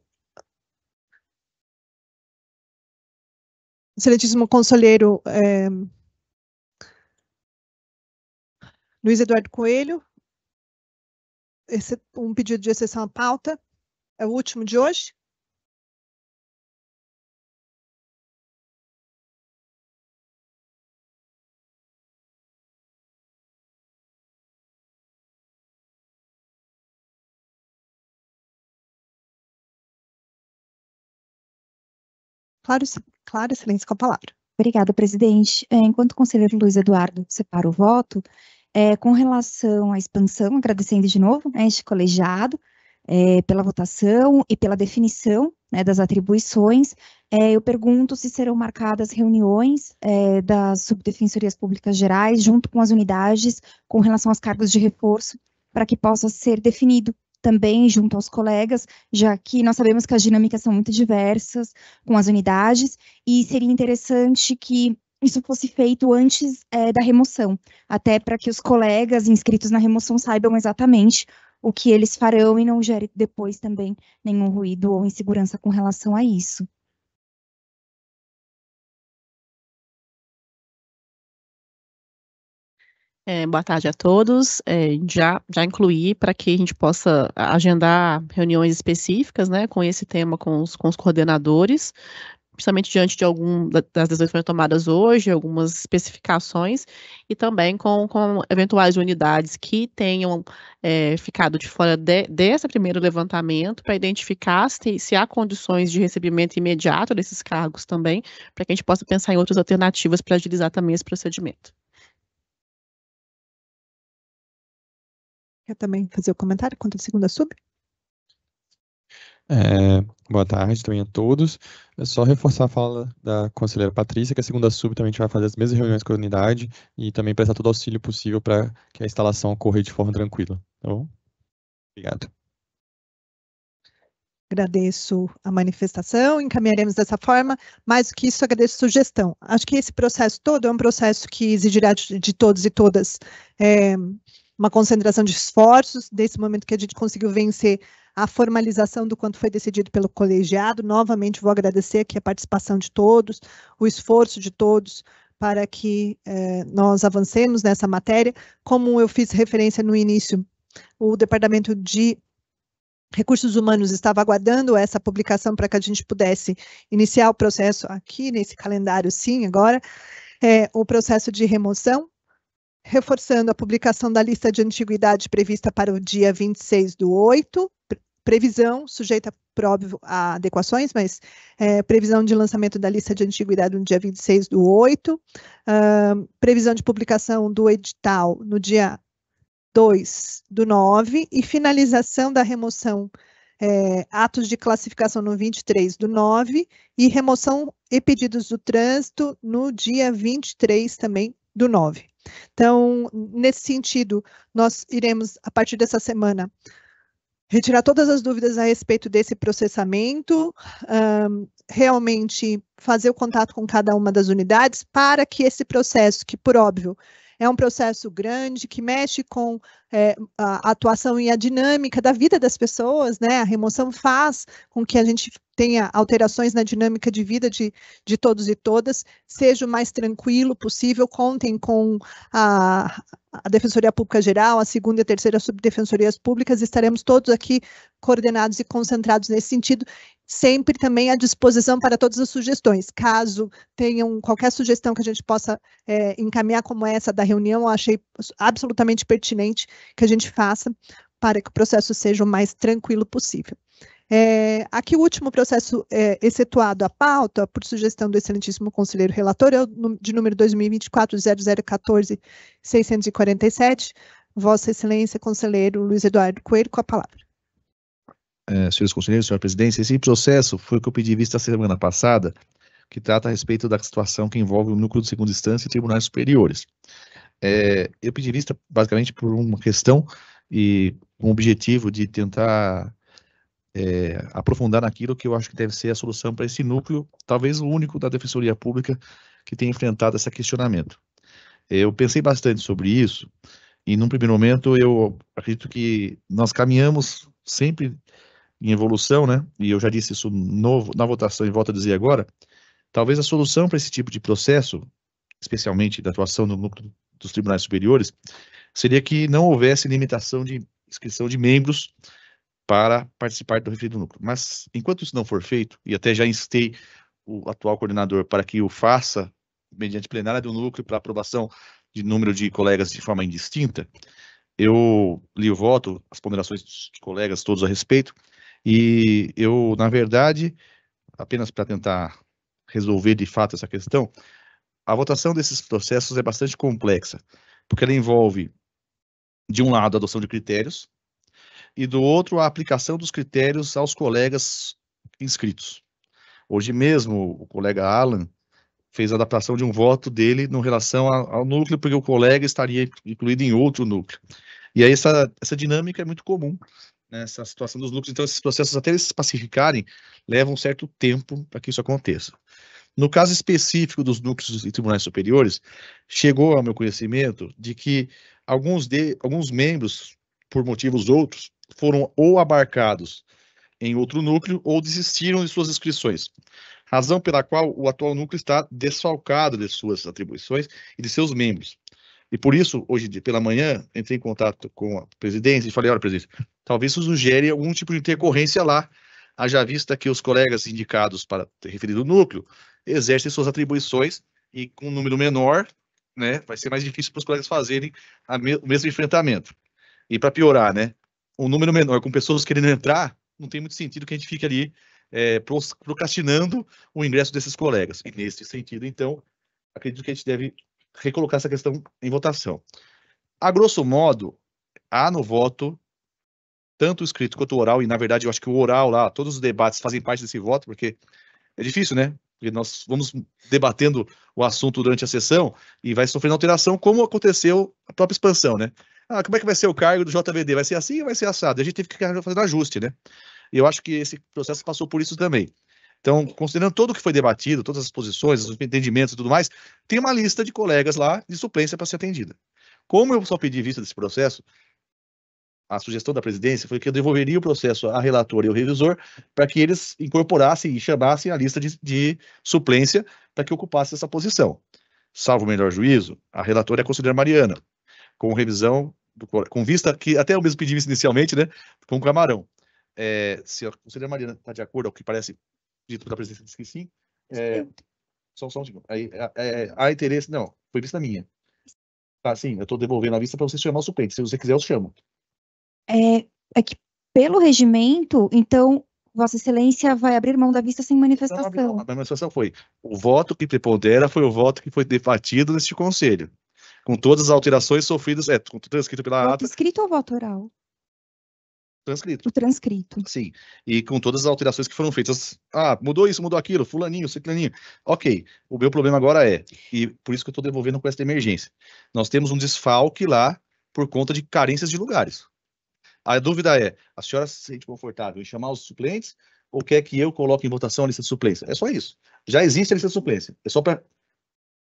Speaker 4: excelentíssimo conselheiro é, Luiz Eduardo Coelho, esse, um pedido de exceção à pauta, é o último de hoje. Claro, claro excelência, com a palavra.
Speaker 8: Obrigada, presidente. É, enquanto o conselheiro Luiz Eduardo separa o voto, é, com relação à expansão, agradecendo de novo né, este colegiado é, pela votação e pela definição né, das atribuições, é, eu pergunto se serão marcadas reuniões é, das subdefensorias públicas gerais junto com as unidades com relação aos cargos de reforço para que possa ser definido também junto aos colegas, já que nós sabemos que as dinâmicas são muito diversas com as unidades, e seria interessante que isso fosse feito antes é, da remoção, até para que os colegas inscritos na remoção saibam exatamente o que eles farão e não gere depois também nenhum ruído ou insegurança com relação a isso.
Speaker 4: É, boa tarde a todos.
Speaker 2: É, já, já incluí para que a gente possa agendar reuniões específicas né, com esse tema com os, com os coordenadores, principalmente diante de algumas das decisões tomadas hoje, algumas especificações, e também com, com eventuais unidades que tenham é, ficado de fora de, desse primeiro levantamento, para identificar se, se há condições de recebimento imediato desses cargos também, para que a gente possa pensar em outras alternativas para agilizar também esse procedimento.
Speaker 4: Quer também fazer o comentário quanto à segunda sub?
Speaker 7: É, boa tarde também a todos. É só reforçar a fala da conselheira Patrícia, que a segunda sub também a gente vai fazer as mesmas reuniões com a unidade e também prestar todo o auxílio possível para que a instalação ocorra de forma tranquila. Tá bom? Obrigado.
Speaker 1: Agradeço a manifestação, encaminharemos dessa forma. Mais do que isso, agradeço a sugestão. Acho que esse processo todo é um processo que exigirá de, de todos e todas é, uma concentração de esforços, desse momento que a gente conseguiu vencer a formalização do quanto foi decidido pelo colegiado. Novamente, vou agradecer aqui a participação de todos, o esforço de todos para que eh, nós avancemos nessa matéria. Como eu fiz referência no início, o Departamento de Recursos Humanos estava aguardando essa publicação para que a gente pudesse iniciar o processo aqui nesse calendário, sim, agora, é o processo de remoção reforçando a publicação da lista de antiguidade prevista para o dia 26 do 8, previsão sujeita próprio a adequações, mas é, previsão de lançamento da lista de antiguidade no dia 26 do 8, uh, previsão de publicação do edital no dia 2 do 9 e finalização da remoção é, atos de classificação no 23 do 9 e remoção e pedidos do trânsito no dia 23 também do 9. Então, nesse sentido, nós iremos, a partir dessa semana, retirar todas as dúvidas a respeito desse processamento, um, realmente fazer o contato com cada uma das unidades para que esse processo, que por óbvio é um processo grande, que mexe com é, a atuação e a dinâmica da vida das pessoas, né? A remoção faz com que a gente tenha alterações na dinâmica de vida de, de todos e todas, seja o mais tranquilo possível, contem com a, a Defensoria Pública Geral, a segunda e a terceira subdefensorias públicas, estaremos todos aqui coordenados e concentrados nesse sentido, sempre também à disposição para todas as sugestões. Caso tenham qualquer sugestão que a gente possa é, encaminhar, como essa da reunião, eu achei absolutamente pertinente que a gente faça para que o processo seja o mais tranquilo possível. É, aqui o último processo é, excetuado à pauta, por sugestão do excelentíssimo conselheiro relator, é o de número 2024-0014-647. Vossa Excelência, conselheiro Luiz Eduardo Coelho, com a palavra.
Speaker 6: É, senhores conselheiros, senhora presidência, esse processo foi o que eu pedi vista semana passada, que trata a respeito da situação que envolve o núcleo de segunda instância e tribunais superiores. É, eu pedi vista basicamente por uma questão e com um o objetivo de tentar é, aprofundar naquilo que eu acho que deve ser a solução para esse núcleo, talvez o único da Defensoria Pública que tem enfrentado esse questionamento. Eu pensei bastante sobre isso e, num primeiro momento, eu acredito que nós caminhamos sempre em evolução, né? E eu já disse isso novo na votação e volto a dizer agora. Talvez a solução para esse tipo de processo, especialmente da atuação do núcleo dos tribunais superiores, seria que não houvesse limitação de inscrição de membros para participar do referido núcleo. Mas, enquanto isso não for feito, e até já instei o atual coordenador para que o faça mediante plenária do núcleo para aprovação de número de colegas de forma indistinta, eu li o voto, as ponderações de colegas todos a respeito, e eu, na verdade, apenas para tentar resolver de fato essa questão, a votação desses processos é bastante complexa, porque ela envolve, de um lado, a adoção de critérios, e do outro a aplicação dos critérios aos colegas inscritos. Hoje mesmo, o colega Alan fez a adaptação de um voto dele no relação ao núcleo, porque o colega estaria incluído em outro núcleo. E aí essa, essa dinâmica é muito comum nessa né, situação dos núcleos. Então, esses processos, até eles se pacificarem, levam um certo tempo para que isso aconteça. No caso específico dos núcleos e tribunais superiores, chegou ao meu conhecimento de que alguns, de, alguns membros, por motivos outros, foram ou abarcados em outro núcleo ou desistiram de suas inscrições, razão pela qual o atual núcleo está desfalcado de suas atribuições e de seus membros. E por isso, hoje pela manhã, entrei em contato com a presidência e falei: olha, presidente, talvez isso algum tipo de intercorrência lá, haja vista que os colegas indicados para ter referido o núcleo exercem suas atribuições e com um número menor, né, vai ser mais difícil para os colegas fazerem me o mesmo enfrentamento. E para piorar, né, um número menor com pessoas querendo entrar, não tem muito sentido que a gente fique ali é, procrastinando o ingresso desses colegas. E nesse sentido, então, acredito que a gente deve recolocar essa questão em votação. A grosso modo, há no voto, tanto escrito quanto oral, e na verdade eu acho que o oral lá, todos os debates fazem parte desse voto, porque é difícil, né? Porque nós vamos debatendo o assunto durante a sessão e vai sofrendo alteração, como aconteceu a própria expansão, né? ah, como é que vai ser o cargo do JVD? Vai ser assim ou vai ser assado? E a gente teve que fazer ajuste, né? E eu acho que esse processo passou por isso também. Então, considerando tudo o que foi debatido, todas as posições, os entendimentos e tudo mais, tem uma lista de colegas lá de suplência para ser atendida. Como eu só pedi vista desse processo, a sugestão da presidência foi que eu devolveria o processo à relatora e ao revisor para que eles incorporassem e chamassem a lista de, de suplência para que ocupasse essa posição. Salvo o melhor juízo, a relatora é a conselheira Mariana, com revisão, do, com vista que até eu mesmo pedi vista inicialmente, né, com o camarão. É, se a conselheira Mariana está de acordo, ao que parece dito pela presidência, disse que sim. É, só, só um segundo. Aí, é, é, há interesse, não, foi vista minha. Tá, sim, eu estou devolvendo a vista para você chamar o suplente. Se você quiser, eu chamo.
Speaker 8: É, é que pelo regimento, então, Vossa Excelência vai abrir mão da vista sem manifestação. Não, a
Speaker 6: manifestação foi. O voto que prepondera foi o voto que foi debatido neste conselho com todas as alterações sofridas, é, com transcrito pela voto ata.
Speaker 8: Escrito ou voto oral?
Speaker 6: Transcrito. O transcrito. Sim. E com todas as alterações que foram feitas. Ah, mudou isso, mudou aquilo, fulaninho, ciclaninho. Ok. O meu problema agora é, e por isso que eu estou devolvendo com essa emergência. Nós temos um desfalque lá por conta de carências de lugares. A dúvida é, a senhora se sente confortável em chamar os suplentes ou quer que eu coloque em votação a lista de suplência? É só isso. Já existe a lista de suplência. É só para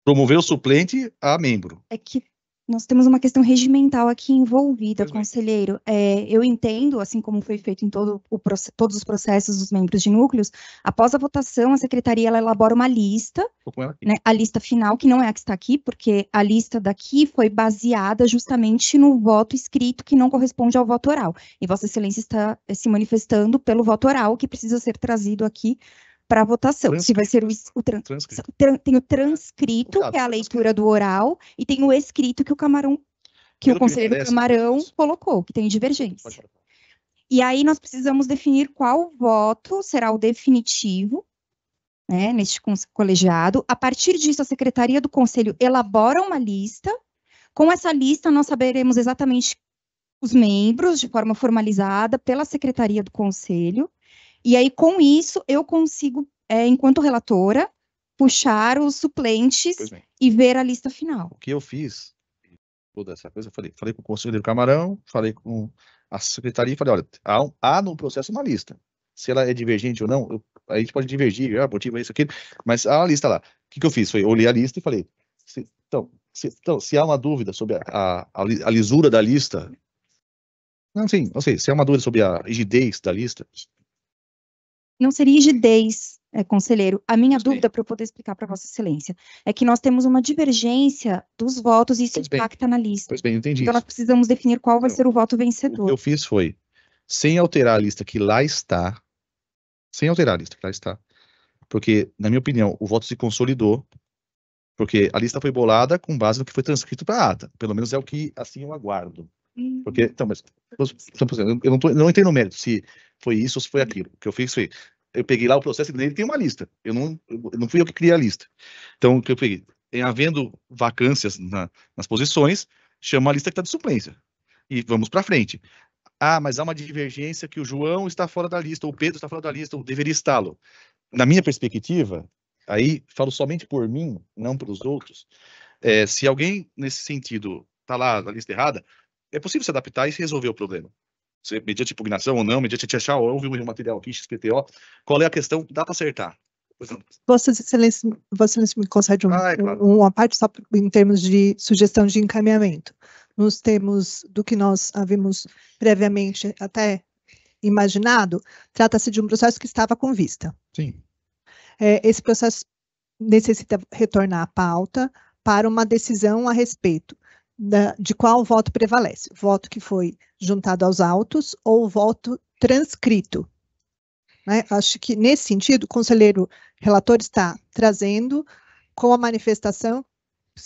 Speaker 6: promover o suplente a membro.
Speaker 8: É que nós temos uma questão regimental aqui envolvida, pois conselheiro. É, eu entendo, assim como foi feito em todo o, todos os processos dos membros de núcleos, após a votação, a secretaria elabora uma lista, né, a lista final, que não é a que está aqui, porque a lista daqui foi baseada justamente no voto escrito que não corresponde ao voto oral. E Vossa Excelência está eh, se manifestando pelo voto oral, que precisa ser trazido aqui para votação. Se vai ser o, o tran transcrito. Tran tem o transcrito, que é a leitura do oral, e tem o escrito que o camarão, que Pelo o conselheiro parece, Camarão colocou, que tem divergência. E aí nós precisamos definir qual voto será o definitivo né, neste colegiado. A partir disso, a Secretaria do Conselho elabora uma lista. Com essa lista, nós saberemos exatamente os membros de forma formalizada pela Secretaria do Conselho. E aí, com isso, eu consigo, é, enquanto relatora, puxar os suplentes e ver a lista final. O
Speaker 6: que eu fiz, toda essa coisa, eu falei, falei com o conselheiro Camarão, falei com a secretaria e falei, olha, há, um, há no processo uma lista. Se ela é divergente ou não, eu, a gente pode divergir, ah, motivo é isso, aqui mas há uma lista lá. O que, que eu fiz? Foi, eu olhei a lista e falei, se, então, se, então, se há uma dúvida sobre a, a, a, a lisura da lista, não, sim, não sei, se há uma dúvida sobre a rigidez da lista,
Speaker 8: não seria rigidez, é, conselheiro. A minha Sim. dúvida, para eu poder explicar para Vossa Excelência, é que nós temos uma divergência dos votos e isso pois impacta bem. na lista. Pois bem, entendi. Então nós precisamos definir qual vai eu, ser o voto vencedor.
Speaker 6: O que eu fiz foi, sem alterar a lista que lá está, sem alterar a lista que lá está, porque, na minha opinião, o voto se consolidou, porque a lista foi bolada com base no que foi transcrito para a ata. Pelo menos é o que assim eu aguardo. Uhum. Porque, então, mas, então, eu não, tô, não entrei no mérito se foi isso ou se foi aquilo. O que eu fiz foi, eu peguei lá o processo e tem uma lista. Eu não, eu não fui eu que criei a lista. Então, o que eu peguei? Tem, havendo vacâncias na, nas posições, chama a lista que está de suplência. E vamos para frente. Ah, mas há uma divergência que o João está fora da lista, ou o Pedro está fora da lista, ou deveria está-lo. Na minha perspectiva, aí falo somente por mim, não pelos outros, é, se alguém nesse sentido está lá na lista errada, é possível se adaptar e resolver o problema mediante impugnação ou não, mediante achar, houve um material aqui, XPTO, qual é a questão, dá para acertar.
Speaker 1: Vossa Excelência, Vossa Excelência me concede um, ah, é claro. uma parte só em termos de sugestão de encaminhamento. Nos termos do que nós havíamos previamente até imaginado, trata-se de um processo que estava com vista. Sim. É, esse processo necessita retornar à pauta para uma decisão a respeito da, de qual voto prevalece: voto que foi juntado aos autos ou voto transcrito. Né? Acho que, nesse sentido, o conselheiro relator está trazendo com a manifestação,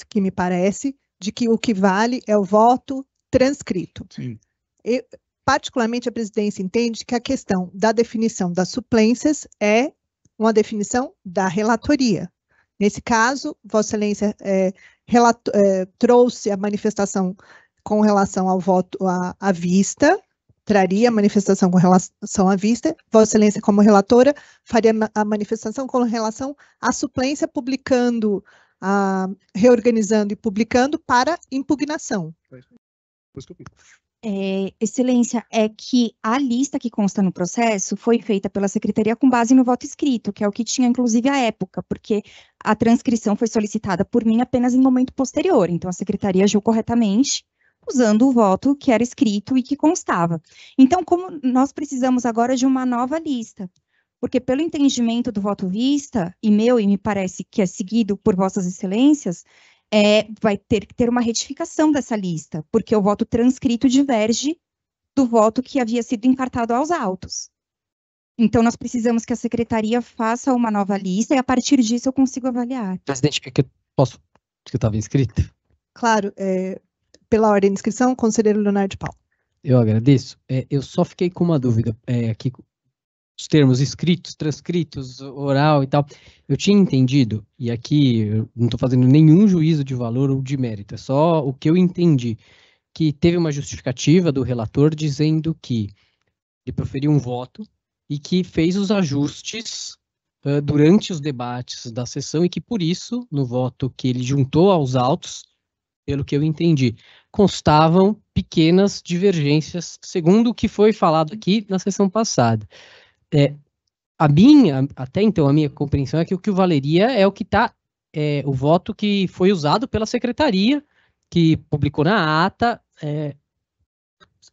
Speaker 1: que me parece, de que o que vale é o voto transcrito. Sim. Eu, particularmente, a presidência entende que a questão da definição das suplências é uma definição da relatoria. Nesse caso, Vossa Excelência é, relato, é, trouxe a manifestação com relação ao voto à, à vista, traria a manifestação com relação à vista, Vossa Excelência, como relatora, faria a manifestação com relação à suplência, publicando, a,
Speaker 8: reorganizando e publicando para impugnação. Desculpa. É, excelência, é que a lista que consta no processo foi feita pela secretaria com base no voto escrito, que é o que tinha inclusive a época, porque a transcrição foi solicitada por mim apenas em momento posterior, então a secretaria agiu corretamente usando o voto que era escrito e que constava. Então, como nós precisamos agora de uma nova lista, porque pelo entendimento do voto vista, e meu, e me parece que é seguido por vossas excelências, é, vai ter que ter uma retificação dessa lista, porque o voto transcrito diverge do voto que havia sido encartado aos autos. Então, nós precisamos que a secretaria faça uma nova lista e, a partir disso, eu consigo avaliar.
Speaker 2: Presidente, que, que posso? Que estava inscrito?
Speaker 8: Claro, é, pela ordem de inscrição, conselheiro Leonardo de Paulo.
Speaker 2: Eu agradeço. É, eu só fiquei com uma dúvida é, aqui os termos escritos, transcritos, oral e tal. Eu tinha entendido, e aqui eu não estou fazendo nenhum juízo de valor ou de mérito, é só o que eu entendi, que teve uma justificativa do relator dizendo que ele proferiu um voto e que fez os ajustes uh, durante os debates da sessão e que por isso, no voto que ele juntou aos autos, pelo que eu entendi, constavam pequenas divergências, segundo o que foi falado aqui na sessão passada é, a minha, até então, a minha compreensão é que o que valeria é o que está, é, o voto que foi usado pela secretaria, que publicou na ata, é,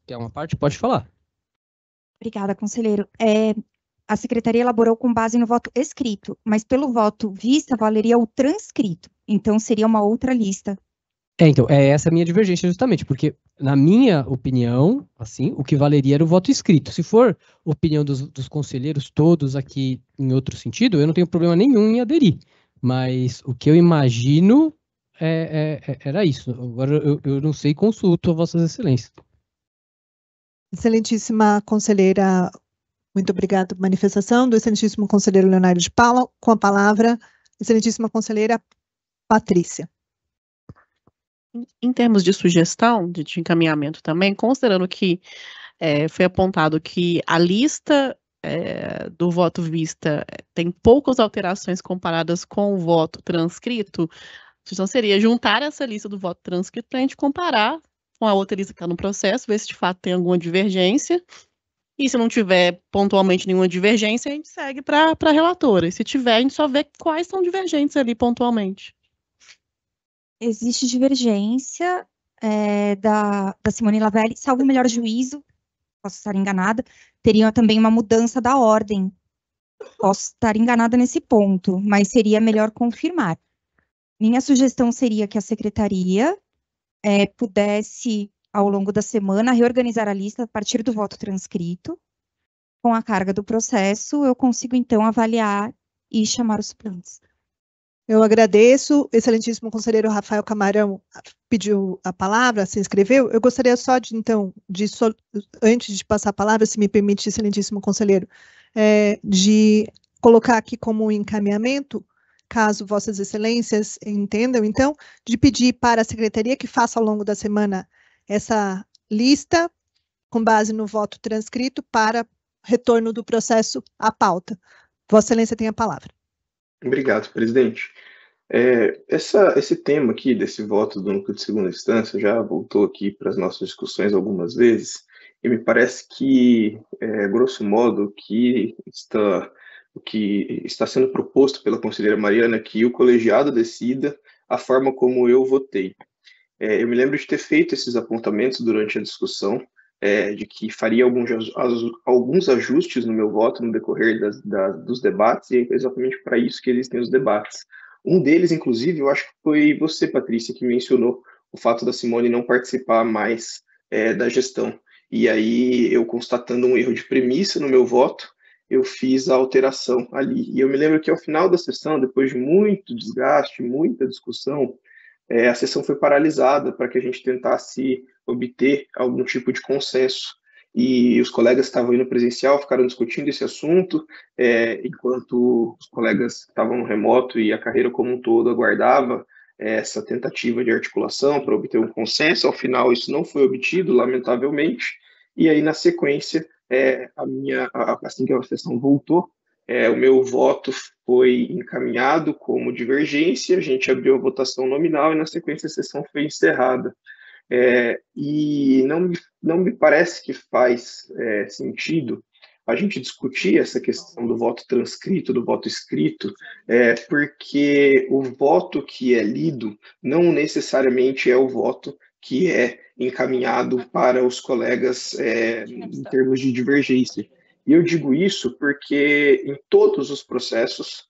Speaker 2: que é uma parte, pode falar.
Speaker 8: Obrigada, conselheiro. É, a secretaria elaborou com base no voto escrito, mas pelo voto vista valeria o transcrito, então seria uma outra lista
Speaker 2: é, então, é essa a minha divergência justamente, porque, na minha opinião, assim, o que valeria era o voto escrito. Se for opinião dos, dos conselheiros todos aqui em outro sentido, eu não tenho problema nenhum em aderir. Mas o que eu imagino é, é, é era isso. Agora eu, eu não sei, consulto a Vossas Excelências.
Speaker 1: Excelentíssima conselheira, muito obrigado. Manifestação do excelentíssimo conselheiro Leonardo de Paula, com a palavra, excelentíssima conselheira Patrícia.
Speaker 2: Em termos de sugestão de, de encaminhamento também, considerando que é, foi apontado que a lista é, do voto vista eh, tem poucas alterações comparadas com o voto transcrito, a sugestão seria juntar essa lista do voto transcrito para a gente comparar com a outra lista que está no processo, ver se de fato tem alguma divergência. E se não tiver pontualmente nenhuma divergência, a gente segue para a relatora. E se tiver, a gente só vê quais são divergentes ali pontualmente
Speaker 8: existe divergência é, da, da Simone Lavelli, salvo o melhor juízo, posso estar enganada, teria também uma mudança da ordem. Posso estar enganada nesse ponto, mas seria melhor confirmar. Minha sugestão seria que a secretaria é, pudesse, ao longo da semana, reorganizar a lista a partir do voto transcrito. Com a carga do processo, eu consigo então avaliar e chamar os suplentes. Eu agradeço. Excelentíssimo
Speaker 1: conselheiro Rafael Camarão pediu a palavra, se inscreveu. Eu gostaria só de, então, de antes de passar a palavra, se me permite, excelentíssimo conselheiro, é, de colocar aqui como encaminhamento, caso vossas excelências entendam, então, de pedir para a secretaria que faça ao longo da semana essa lista, com base no voto transcrito, para retorno do processo à pauta. Vossa Excelência tem a palavra.
Speaker 7: Obrigado, presidente. É, essa, esse tema aqui, desse voto do núcleo de segunda instância, já voltou aqui para as nossas discussões algumas vezes, e me parece que, é, grosso modo, que está, o que está sendo proposto pela conselheira Mariana é que o colegiado decida a forma como eu votei. É, eu me lembro de ter feito esses apontamentos durante a discussão, é, de que faria alguns, alguns ajustes no meu voto no decorrer das, das, dos debates, e é exatamente para isso que existem os debates. Um deles, inclusive, eu acho que foi você, Patrícia, que mencionou o fato da Simone não participar mais é, da gestão. E aí, eu constatando um erro de premissa no meu voto, eu fiz a alteração ali. E eu me lembro que ao final da sessão, depois de muito desgaste, muita discussão, é, a sessão foi paralisada para que a gente tentasse obter algum tipo de consenso. E os colegas que estavam indo presencial ficaram discutindo esse assunto, é, enquanto os colegas que estavam no remoto e a carreira como um todo aguardava é, essa tentativa de articulação para obter um consenso. Ao final, isso não foi obtido, lamentavelmente. E aí, na sequência, é, a minha, assim que a sessão voltou, é, o meu voto foi encaminhado como divergência, a gente abriu a votação nominal e, na sequência, a sessão foi encerrada. É, e não me, não me parece que faz é, sentido a gente discutir essa questão do voto transcrito, do voto escrito, é, porque o voto que é lido não necessariamente é o voto que é encaminhado para os colegas é, em termos de divergência. E eu digo isso porque em todos os processos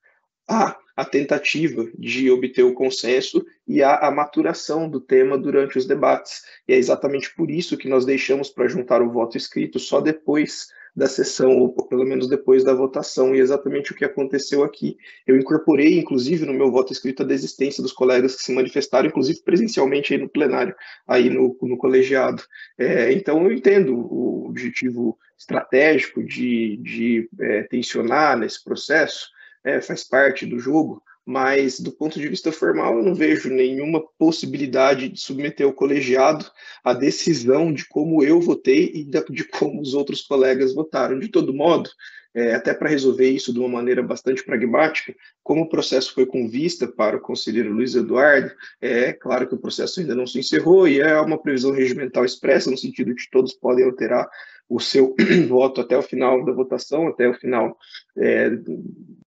Speaker 7: há a tentativa de obter o consenso e há a maturação do tema durante os debates. E é exatamente por isso que nós deixamos para juntar o voto escrito só depois da sessão, ou pelo menos depois da votação, e é exatamente o que aconteceu aqui. Eu incorporei, inclusive, no meu voto escrito a desistência dos colegas que se manifestaram, inclusive presencialmente aí no plenário, aí no, no colegiado. É, então, eu entendo o objetivo estratégico de, de é, tensionar nesse processo, é, faz parte do jogo, mas do ponto de vista formal eu não vejo nenhuma possibilidade de submeter ao colegiado a decisão de como eu votei e de como os outros colegas votaram. De todo modo, é, até para resolver isso de uma maneira bastante pragmática, como o processo foi com vista para o conselheiro Luiz Eduardo, é, é claro que o processo ainda não se encerrou e é uma previsão regimental expressa, no sentido de que todos podem alterar o seu voto até o final da votação, até o final, é,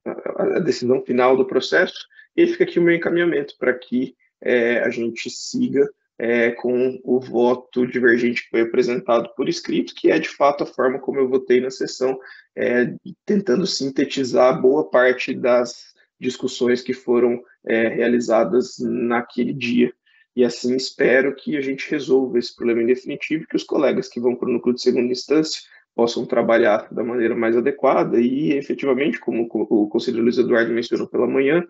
Speaker 7: a decisão final do processo. E fica aqui o meu encaminhamento para que é, a gente siga é, com o voto divergente que foi apresentado por escrito, que é de fato a forma como eu votei na sessão, é, tentando sintetizar boa parte das discussões que foram é, realizadas naquele dia e assim espero que a gente resolva esse problema em definitivo, que os colegas que vão para o núcleo de segunda instância possam trabalhar da maneira mais adequada e, efetivamente, como o conselheiro Luiz Eduardo mencionou pela manhã,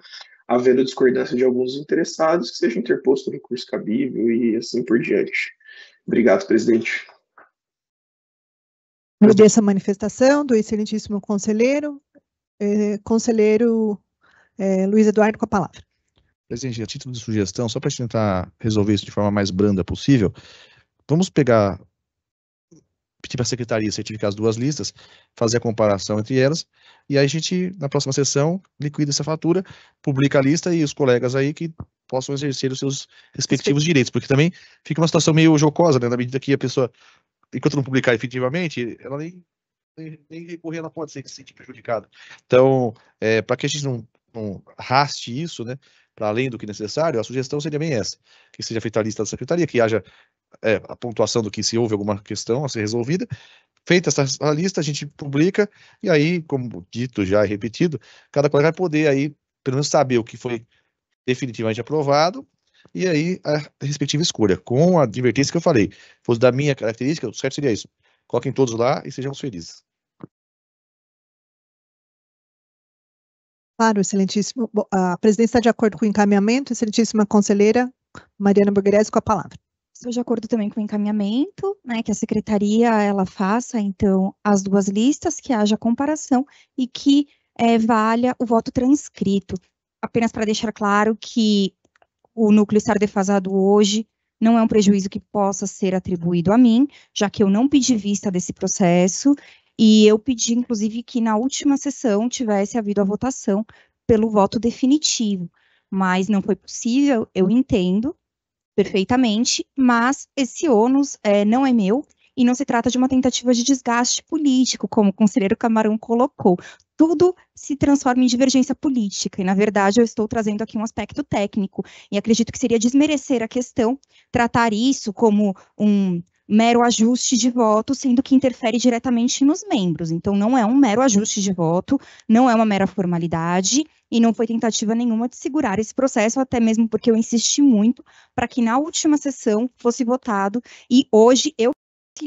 Speaker 7: havendo discordância de alguns interessados, que seja interposto o recurso cabível e assim por diante. Obrigado, presidente.
Speaker 1: Agradeço a manifestação do excelentíssimo conselheiro. Eh, conselheiro eh, Luiz Eduardo, com a palavra
Speaker 6: presidente, a título de sugestão, só para a gente tentar resolver isso de forma mais branda possível, vamos pegar, pedir para a secretaria certificar as duas listas, fazer a comparação entre elas, e aí a gente, na próxima sessão, liquida essa fatura, publica a lista e os colegas aí que possam exercer os seus respectivos direitos, porque também fica uma situação meio jocosa, né, na medida que a pessoa, enquanto não publicar efetivamente, ela nem, nem, nem recorrer, ela pode ser se sentir prejudicada. Então, é, para que a gente não, não raste isso, né, para além do que necessário, a sugestão seria bem essa: que seja feita a lista da secretaria, que haja é, a pontuação do que se houve alguma questão a ser resolvida. Feita essa lista, a gente publica, e aí, como dito já e repetido, cada colega vai poder aí, pelo menos, saber o que foi definitivamente aprovado, e aí a respectiva escolha, com a advertência que eu falei. Fosse da minha característica, o certo seria isso. Coloquem todos lá e sejamos felizes.
Speaker 4: Claro, excelentíssimo. A presidência está de acordo com o encaminhamento, excelentíssima
Speaker 1: conselheira Mariana Burguerese, com a palavra.
Speaker 8: Estou de acordo também com o encaminhamento, né, que a secretaria ela faça, então, as duas listas, que haja comparação e que é, valha o voto transcrito. Apenas para deixar claro que o núcleo estar defasado hoje não é um prejuízo que possa ser atribuído a mim, já que eu não pedi vista desse processo e eu pedi, inclusive, que na última sessão tivesse havido a votação pelo voto definitivo, mas não foi possível, eu entendo perfeitamente, mas esse ônus é, não é meu e não se trata de uma tentativa de desgaste político, como o conselheiro Camarão colocou. Tudo se transforma em divergência política, e na verdade eu estou trazendo aqui um aspecto técnico, e acredito que seria desmerecer a questão tratar isso como um, mero ajuste de voto, sendo que interfere diretamente nos membros. Então, não é um mero ajuste de voto, não é uma mera formalidade e não foi tentativa nenhuma de segurar esse processo, até mesmo porque eu insisti muito para que na última sessão fosse votado e hoje eu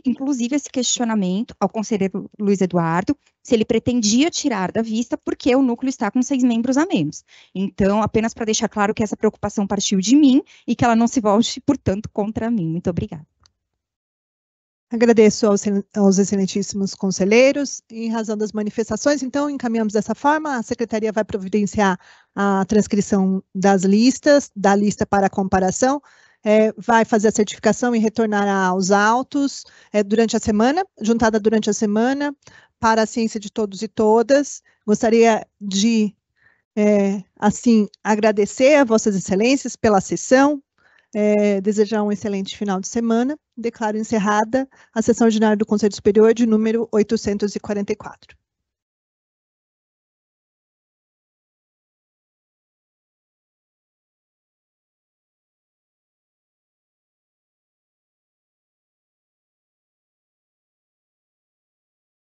Speaker 8: inclusive esse questionamento ao conselheiro Luiz Eduardo, se ele pretendia tirar da vista, porque o núcleo está com seis membros a menos. Então, apenas para deixar claro que essa preocupação partiu de mim e que ela não se volte, portanto, contra mim. Muito obrigada. Agradeço
Speaker 1: aos, aos, excelentíssimos conselheiros. Em razão das manifestações, então, encaminhamos dessa forma. A secretaria vai providenciar a transcrição das listas, da lista para comparação, é, vai fazer a certificação e retornará aos autos é, durante a semana, juntada durante a semana, para a ciência de todos e todas. Gostaria de, é, assim, agradecer a Vossas Excelências pela sessão, é, desejar um excelente final de semana. Declaro encerrada a sessão
Speaker 4: ordinária do Conselho Superior de número 844.